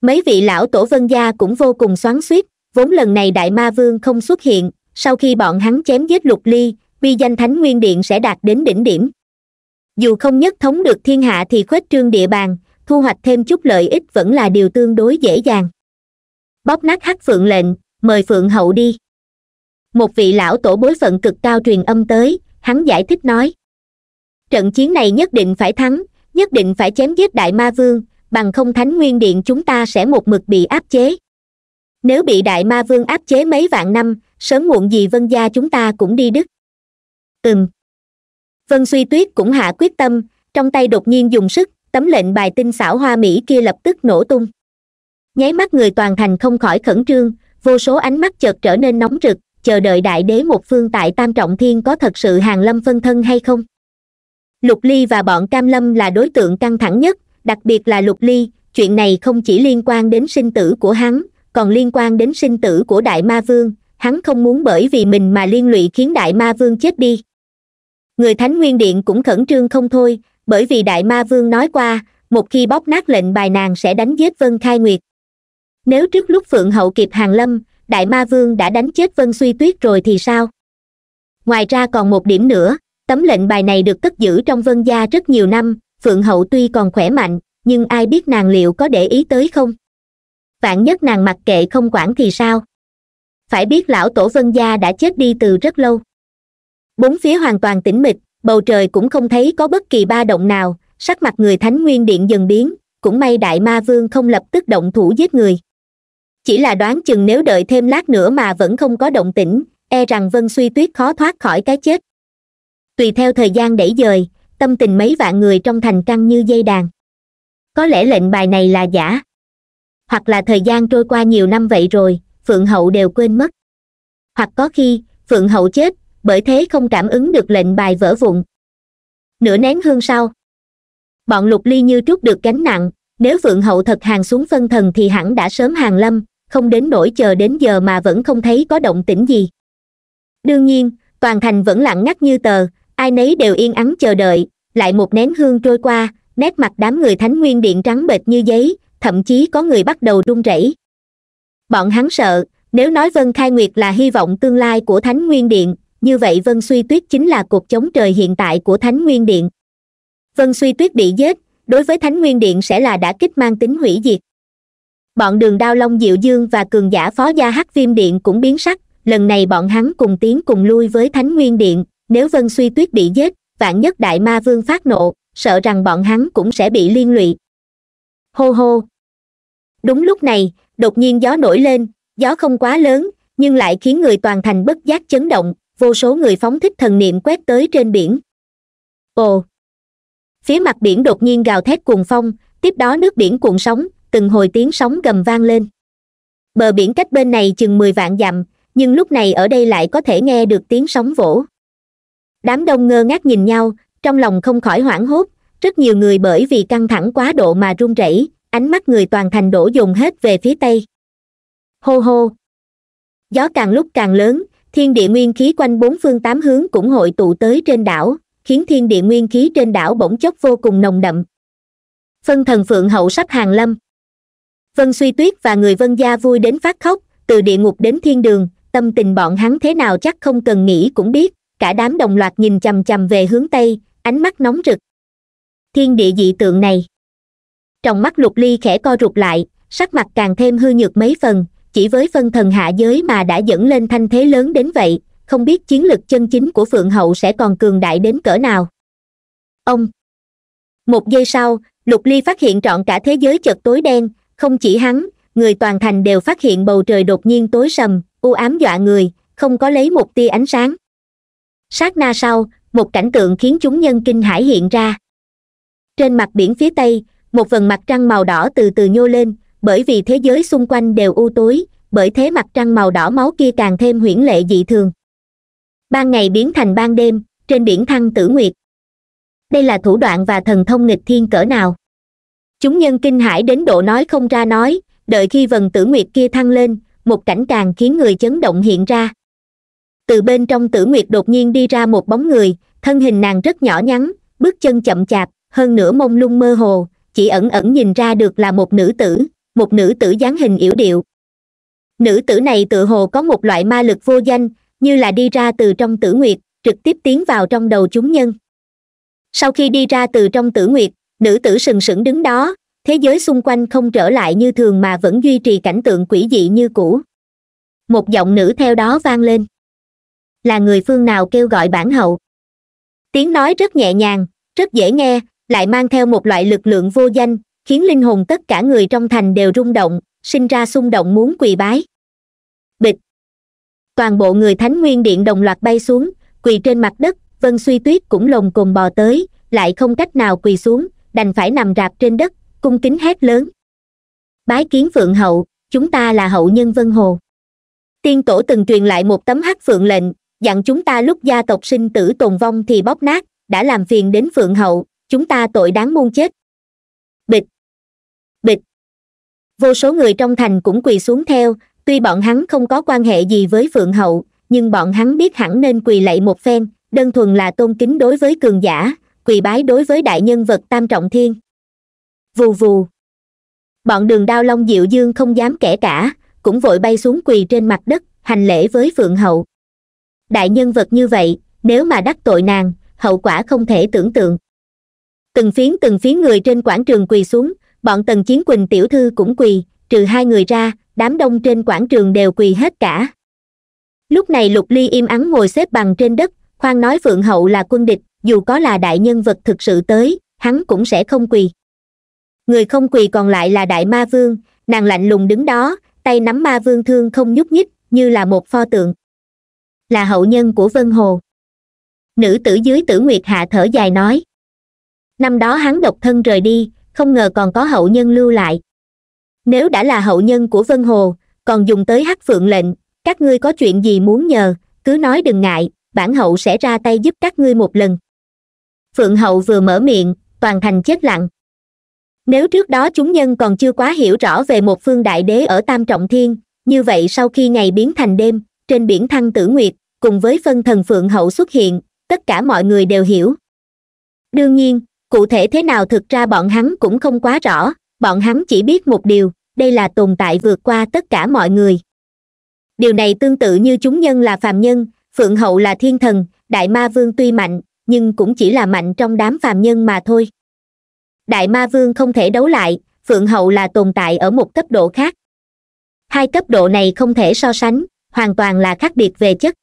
A: mấy vị lão tổ vân gia cũng vô cùng xoắn suýt vốn lần này đại ma vương không xuất hiện sau khi bọn hắn chém giết lục ly uy danh thánh nguyên điện sẽ đạt đến đỉnh điểm dù không nhất thống được thiên hạ thì khuếch trương địa bàn thu hoạch thêm chút lợi ích vẫn là điều tương đối dễ dàng bóp nát hắc phượng lệnh mời phượng hậu đi một vị lão tổ bối phận cực cao truyền âm tới hắn giải thích nói trận chiến này nhất định phải thắng nhất định phải chém giết đại ma vương bằng không thánh nguyên điện chúng ta sẽ một mực bị áp chế nếu bị đại ma vương áp chế mấy vạn năm sớm muộn gì vân gia chúng ta cũng đi đứt ừm vân suy tuyết cũng hạ quyết tâm trong tay đột nhiên dùng sức tấm lệnh bài tinh xảo hoa mỹ kia lập tức nổ tung nháy mắt người toàn thành không khỏi khẩn trương vô số ánh mắt chợt trở nên nóng rực chờ đợi đại đế một phương tại tam trọng thiên có thật sự hàng lâm phân thân hay không lục ly và bọn cam lâm là đối tượng căng thẳng nhất đặc biệt là lục ly chuyện này không chỉ liên quan đến sinh tử của hắn còn liên quan đến sinh tử của đại ma vương hắn không muốn bởi vì mình mà liên lụy khiến đại ma vương chết đi người thánh nguyên điện cũng khẩn trương không thôi bởi vì đại ma vương nói qua một khi bóp nát lệnh bài nàng sẽ đánh giết vân khai nguyệt nếu trước lúc phượng hậu kịp hàng lâm đại ma vương đã đánh chết vân suy tuyết rồi thì sao ngoài ra còn một điểm nữa tấm lệnh bài này được cất giữ trong vân gia rất nhiều năm phượng hậu tuy còn khỏe mạnh nhưng ai biết nàng liệu có để ý tới không vạn nhất nàng mặc kệ không quản thì sao phải biết lão tổ vân gia đã chết đi từ rất lâu bốn phía hoàn toàn tĩnh mịch bầu trời cũng không thấy có bất kỳ ba động nào sắc mặt người thánh nguyên điện dần biến cũng may đại ma vương không lập tức động thủ giết người chỉ là đoán chừng nếu đợi thêm lát nữa mà vẫn không có động tĩnh e rằng vân suy tuyết khó thoát khỏi cái chết tùy theo thời gian đẩy dời tâm tình mấy vạn người trong thành căng như dây đàn có lẽ lệnh bài này là giả hoặc là thời gian trôi qua nhiều năm vậy rồi phượng hậu đều quên mất hoặc có khi phượng hậu chết bởi thế không cảm ứng được lệnh bài vỡ vụn nửa nén hương sau bọn lục ly như trút được gánh nặng nếu phượng hậu thật hàng xuống phân thần thì hẳn đã sớm hàng lâm không đến nỗi chờ đến giờ mà vẫn không thấy có động tĩnh gì đương nhiên toàn thành vẫn lặng ngắt như tờ ai nấy đều yên ắng chờ đợi lại một nén hương trôi qua nét mặt đám người thánh nguyên điện trắng bệch như giấy thậm chí có người bắt đầu run rẩy bọn hắn sợ nếu nói vân khai nguyệt là hy vọng tương lai của thánh nguyên điện như vậy vân suy tuyết chính là cuộc chống trời hiện tại của thánh nguyên điện vân suy tuyết bị giết đối với thánh nguyên điện sẽ là đã kích mang tính hủy diệt bọn đường đao long diệu dương và cường giả phó gia hắc viêm điện cũng biến sắc lần này bọn hắn cùng tiến cùng lui với thánh nguyên điện nếu vân suy tuyết bị giết vạn nhất đại ma vương phát nộ sợ rằng bọn hắn cũng sẽ bị liên lụy hô hô đúng lúc này đột nhiên gió nổi lên gió không quá lớn nhưng lại khiến người toàn thành bất giác chấn động vô số người phóng thích thần niệm quét tới trên biển ồ phía mặt biển đột nhiên gào thét cuồng phong tiếp đó nước biển cuộn sóng từng hồi tiếng sóng gầm vang lên bờ biển cách bên này chừng mười vạn dặm nhưng lúc này ở đây lại có thể nghe được tiếng sóng vỗ đám đông ngơ ngác nhìn nhau trong lòng không khỏi hoảng hốt rất nhiều người bởi vì căng thẳng quá độ mà run rẩy ánh mắt người toàn thành đổ dùng hết về phía tây hô hô gió càng lúc càng lớn thiên địa nguyên khí quanh bốn phương tám hướng cũng hội tụ tới trên đảo khiến thiên địa nguyên khí trên đảo bỗng chốc vô cùng nồng đậm phân thần phượng hậu sắp hàng lâm vân suy tuyết và người vân gia vui đến phát khóc từ địa ngục đến thiên đường tâm tình bọn hắn thế nào chắc không cần nghĩ cũng biết cả đám đồng loạt nhìn chằm chằm về hướng tây ánh mắt nóng rực thiên địa dị tượng này trong mắt lục ly khẽ co rụt lại sắc mặt càng thêm hư nhược mấy phần chỉ với phân thần hạ giới mà đã dẫn lên thanh thế lớn đến vậy không biết chiến lực chân chính của phượng hậu sẽ còn cường đại đến cỡ nào ông một giây sau lục ly phát hiện trọn cả thế giới chật tối đen không chỉ hắn người toàn thành đều phát hiện bầu trời đột nhiên tối sầm u ám dọa người không có lấy một tia ánh sáng sát na sau một cảnh tượng khiến chúng nhân kinh hãi hiện ra trên mặt biển phía tây một phần mặt trăng màu đỏ từ từ nhô lên bởi vì thế giới xung quanh đều u tối bởi thế mặt trăng màu đỏ máu kia càng thêm huyễn lệ dị thường ban ngày biến thành ban đêm trên biển thăng tử nguyệt đây là thủ đoạn và thần thông nghịch thiên cỡ nào chúng nhân kinh hãi đến độ nói không ra nói đợi khi vần tử nguyệt kia thăng lên một cảnh càng khiến người chấn động hiện ra từ bên trong tử nguyệt đột nhiên đi ra một bóng người thân hình nàng rất nhỏ nhắn bước chân chậm chạp hơn nữa mông lung mơ hồ chỉ ẩn ẩn nhìn ra được là một nữ tử một nữ tử dáng hình yếu điệu nữ tử này tự hồ có một loại ma lực vô danh như là đi ra từ trong tử nguyệt trực tiếp tiến vào trong đầu chúng nhân sau khi đi ra từ trong tử nguyệt nữ tử sừng sững đứng đó thế giới xung quanh không trở lại như thường mà vẫn duy trì cảnh tượng quỷ dị như cũ một giọng nữ theo đó vang lên là người phương nào kêu gọi bản hậu tiếng nói rất nhẹ nhàng rất dễ nghe lại mang theo một loại lực lượng vô danh khiến linh hồn tất cả người trong thành đều rung động sinh ra xung động muốn quỳ bái bịch toàn bộ người thánh nguyên điện đồng loạt bay xuống quỳ trên mặt đất vân suy tuyết cũng lồng cồn bò tới lại không cách nào quỳ xuống đành phải nằm rạp trên đất cung kính hét lớn bái kiến phượng hậu chúng ta là hậu nhân vân hồ tiên tổ từng truyền lại một tấm hắc phượng lệnh dặn chúng ta lúc gia tộc sinh tử tồn vong thì bóp nát đã làm phiền đến phượng hậu chúng ta tội đáng muôn chết bịch bịch vô số người trong thành cũng quỳ xuống theo tuy bọn hắn không có quan hệ gì với phượng hậu nhưng bọn hắn biết hẳn nên quỳ lạy một phen đơn thuần là tôn kính đối với cường giả quỳ bái đối với đại nhân vật tam trọng thiên vù vù bọn đường đao long diệu dương không dám kẻ cả cũng vội bay xuống quỳ trên mặt đất hành lễ với phượng hậu đại nhân vật như vậy nếu mà đắc tội nàng hậu quả không thể tưởng tượng từng phiến từng phiến người trên quảng trường quỳ xuống bọn tần chiến quỳnh tiểu thư cũng quỳ trừ hai người ra đám đông trên quảng trường đều quỳ hết cả lúc này lục ly im ắng ngồi xếp bằng trên đất khoan nói phượng hậu là quân địch dù có là đại nhân vật thực sự tới hắn cũng sẽ không quỳ người không quỳ còn lại là đại ma vương nàng lạnh lùng đứng đó tay nắm ma vương thương không nhúc nhích như là một pho tượng là hậu nhân của vân hồ nữ tử dưới tử nguyệt hạ thở dài nói năm đó hắn độc thân rời đi không ngờ còn có hậu nhân lưu lại nếu đã là hậu nhân của vân hồ còn dùng tới hắc phượng lệnh các ngươi có chuyện gì muốn nhờ cứ nói đừng ngại bản hậu sẽ ra tay giúp các ngươi một lần phượng hậu vừa mở miệng toàn thành chết lặng nếu trước đó chúng nhân còn chưa quá hiểu rõ về một phương đại đế ở tam trọng thiên như vậy sau khi ngày biến thành đêm trên biển thăng tử nguyệt cùng với phân thần phượng hậu xuất hiện tất cả mọi người đều hiểu đương nhiên cụ thể thế nào thực ra bọn hắn cũng không quá rõ bọn hắn chỉ biết một điều đây là tồn tại vượt qua tất cả mọi người điều này tương tự như chúng nhân là phàm nhân phượng hậu là thiên thần đại ma vương tuy mạnh nhưng cũng chỉ là mạnh trong đám phàm nhân mà thôi đại ma vương không thể đấu lại phượng hậu là tồn tại ở một cấp độ khác hai cấp độ này không thể so sánh hoàn toàn là khác biệt về chất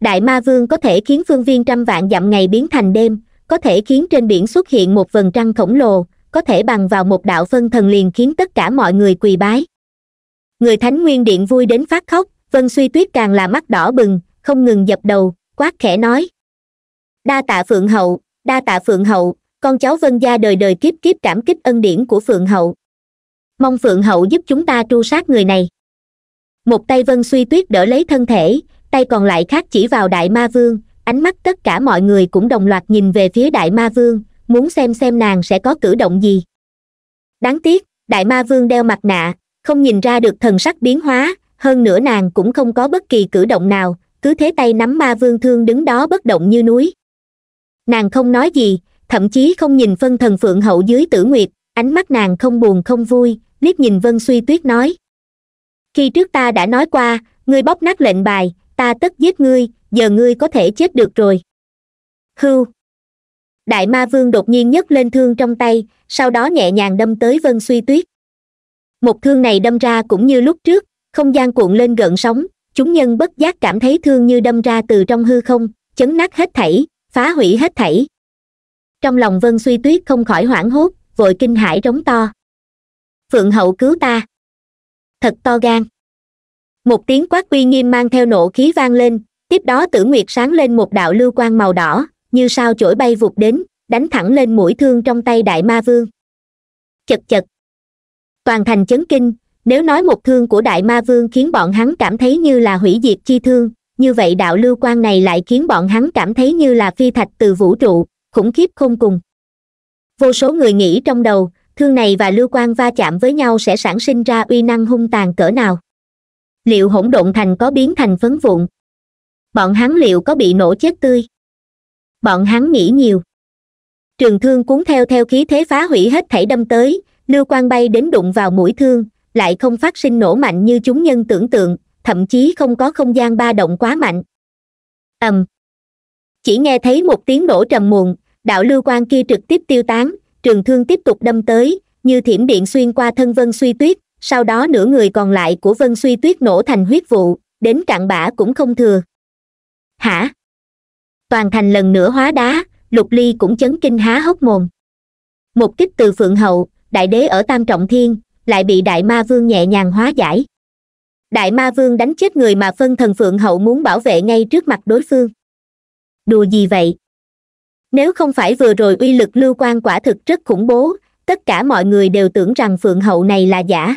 A: đại ma vương có thể khiến phương viên trăm vạn dặm ngày biến thành đêm có thể khiến trên biển xuất hiện một vần trăng khổng lồ có thể bằng vào một đạo phân thần liền khiến tất cả mọi người quỳ bái người thánh nguyên điện vui đến phát khóc vân suy tuyết càng là mắt đỏ bừng không ngừng dập đầu quát khẽ nói đa tạ phượng hậu đa tạ phượng hậu con cháu vân gia đời đời kiếp kiếp cảm kích ân điển của phượng hậu mong phượng hậu giúp chúng ta tru sát người này một tay vân suy tuyết đỡ lấy thân thể tay còn lại khác chỉ vào đại ma vương ánh mắt tất cả mọi người cũng đồng loạt nhìn về phía đại ma vương muốn xem xem nàng sẽ có cử động gì đáng tiếc đại ma vương đeo mặt nạ không nhìn ra được thần sắc biến hóa hơn nữa nàng cũng không có bất kỳ cử động nào cứ thế tay nắm ma vương thương đứng đó bất động như núi nàng không nói gì thậm chí không nhìn phân thần phượng hậu dưới tử nguyệt ánh mắt nàng không buồn không vui liếc nhìn vân suy tuyết nói khi trước ta đã nói qua ngươi bóp nát lệnh bài ta tất giết ngươi giờ ngươi có thể chết được rồi hưu đại ma vương đột nhiên nhấc lên thương trong tay sau đó nhẹ nhàng đâm tới vân suy tuyết một thương này đâm ra cũng như lúc trước không gian cuộn lên gợn sóng chúng nhân bất giác cảm thấy thương như đâm ra từ trong hư không chấn nát hết thảy phá hủy hết thảy trong lòng vân suy tuyết không khỏi hoảng hốt vội kinh hãi rống to phượng hậu cứu ta thật to gan một tiếng quát uy nghiêm mang theo nộ khí vang lên tiếp đó tử nguyệt sáng lên một đạo lưu quang màu đỏ như sao chổi bay vụt đến đánh thẳng lên mũi thương trong tay đại ma vương chật chật toàn thành chấn kinh nếu nói một thương của đại ma vương khiến bọn hắn cảm thấy như là hủy diệt chi thương như vậy đạo lưu quang này lại khiến bọn hắn cảm thấy như là phi thạch từ vũ trụ khủng khiếp không cùng vô số người nghĩ trong đầu thương này và lưu quang va chạm với nhau sẽ sản sinh ra uy năng hung tàn cỡ nào liệu hỗn độn thành có biến thành phấn vụn bọn hắn liệu có bị nổ chết tươi bọn hắn nghĩ nhiều trường thương cuốn theo theo khí thế phá hủy hết thảy đâm tới lưu Quan bay đến đụng vào mũi thương lại không phát sinh nổ mạnh như chúng nhân tưởng tượng thậm chí không có không gian ba động quá mạnh ầm um, chỉ nghe thấy một tiếng nổ trầm muộn đạo lưu Quan kia trực tiếp tiêu tán trường thương tiếp tục đâm tới như thiểm điện xuyên qua thân vân suy tuyết sau đó nửa người còn lại của vân suy tuyết nổ thành huyết vụ đến cạn bã cũng không thừa hả toàn thành lần nữa hóa đá lục ly cũng chấn kinh há hốc mồm một kích từ phượng hậu đại đế ở tam trọng thiên lại bị đại ma vương nhẹ nhàng hóa giải đại ma vương đánh chết người mà phân thần phượng hậu muốn bảo vệ ngay trước mặt đối phương đùa gì vậy nếu không phải vừa rồi uy lực lưu quan quả thực rất khủng bố tất cả mọi người đều tưởng rằng phượng hậu này là giả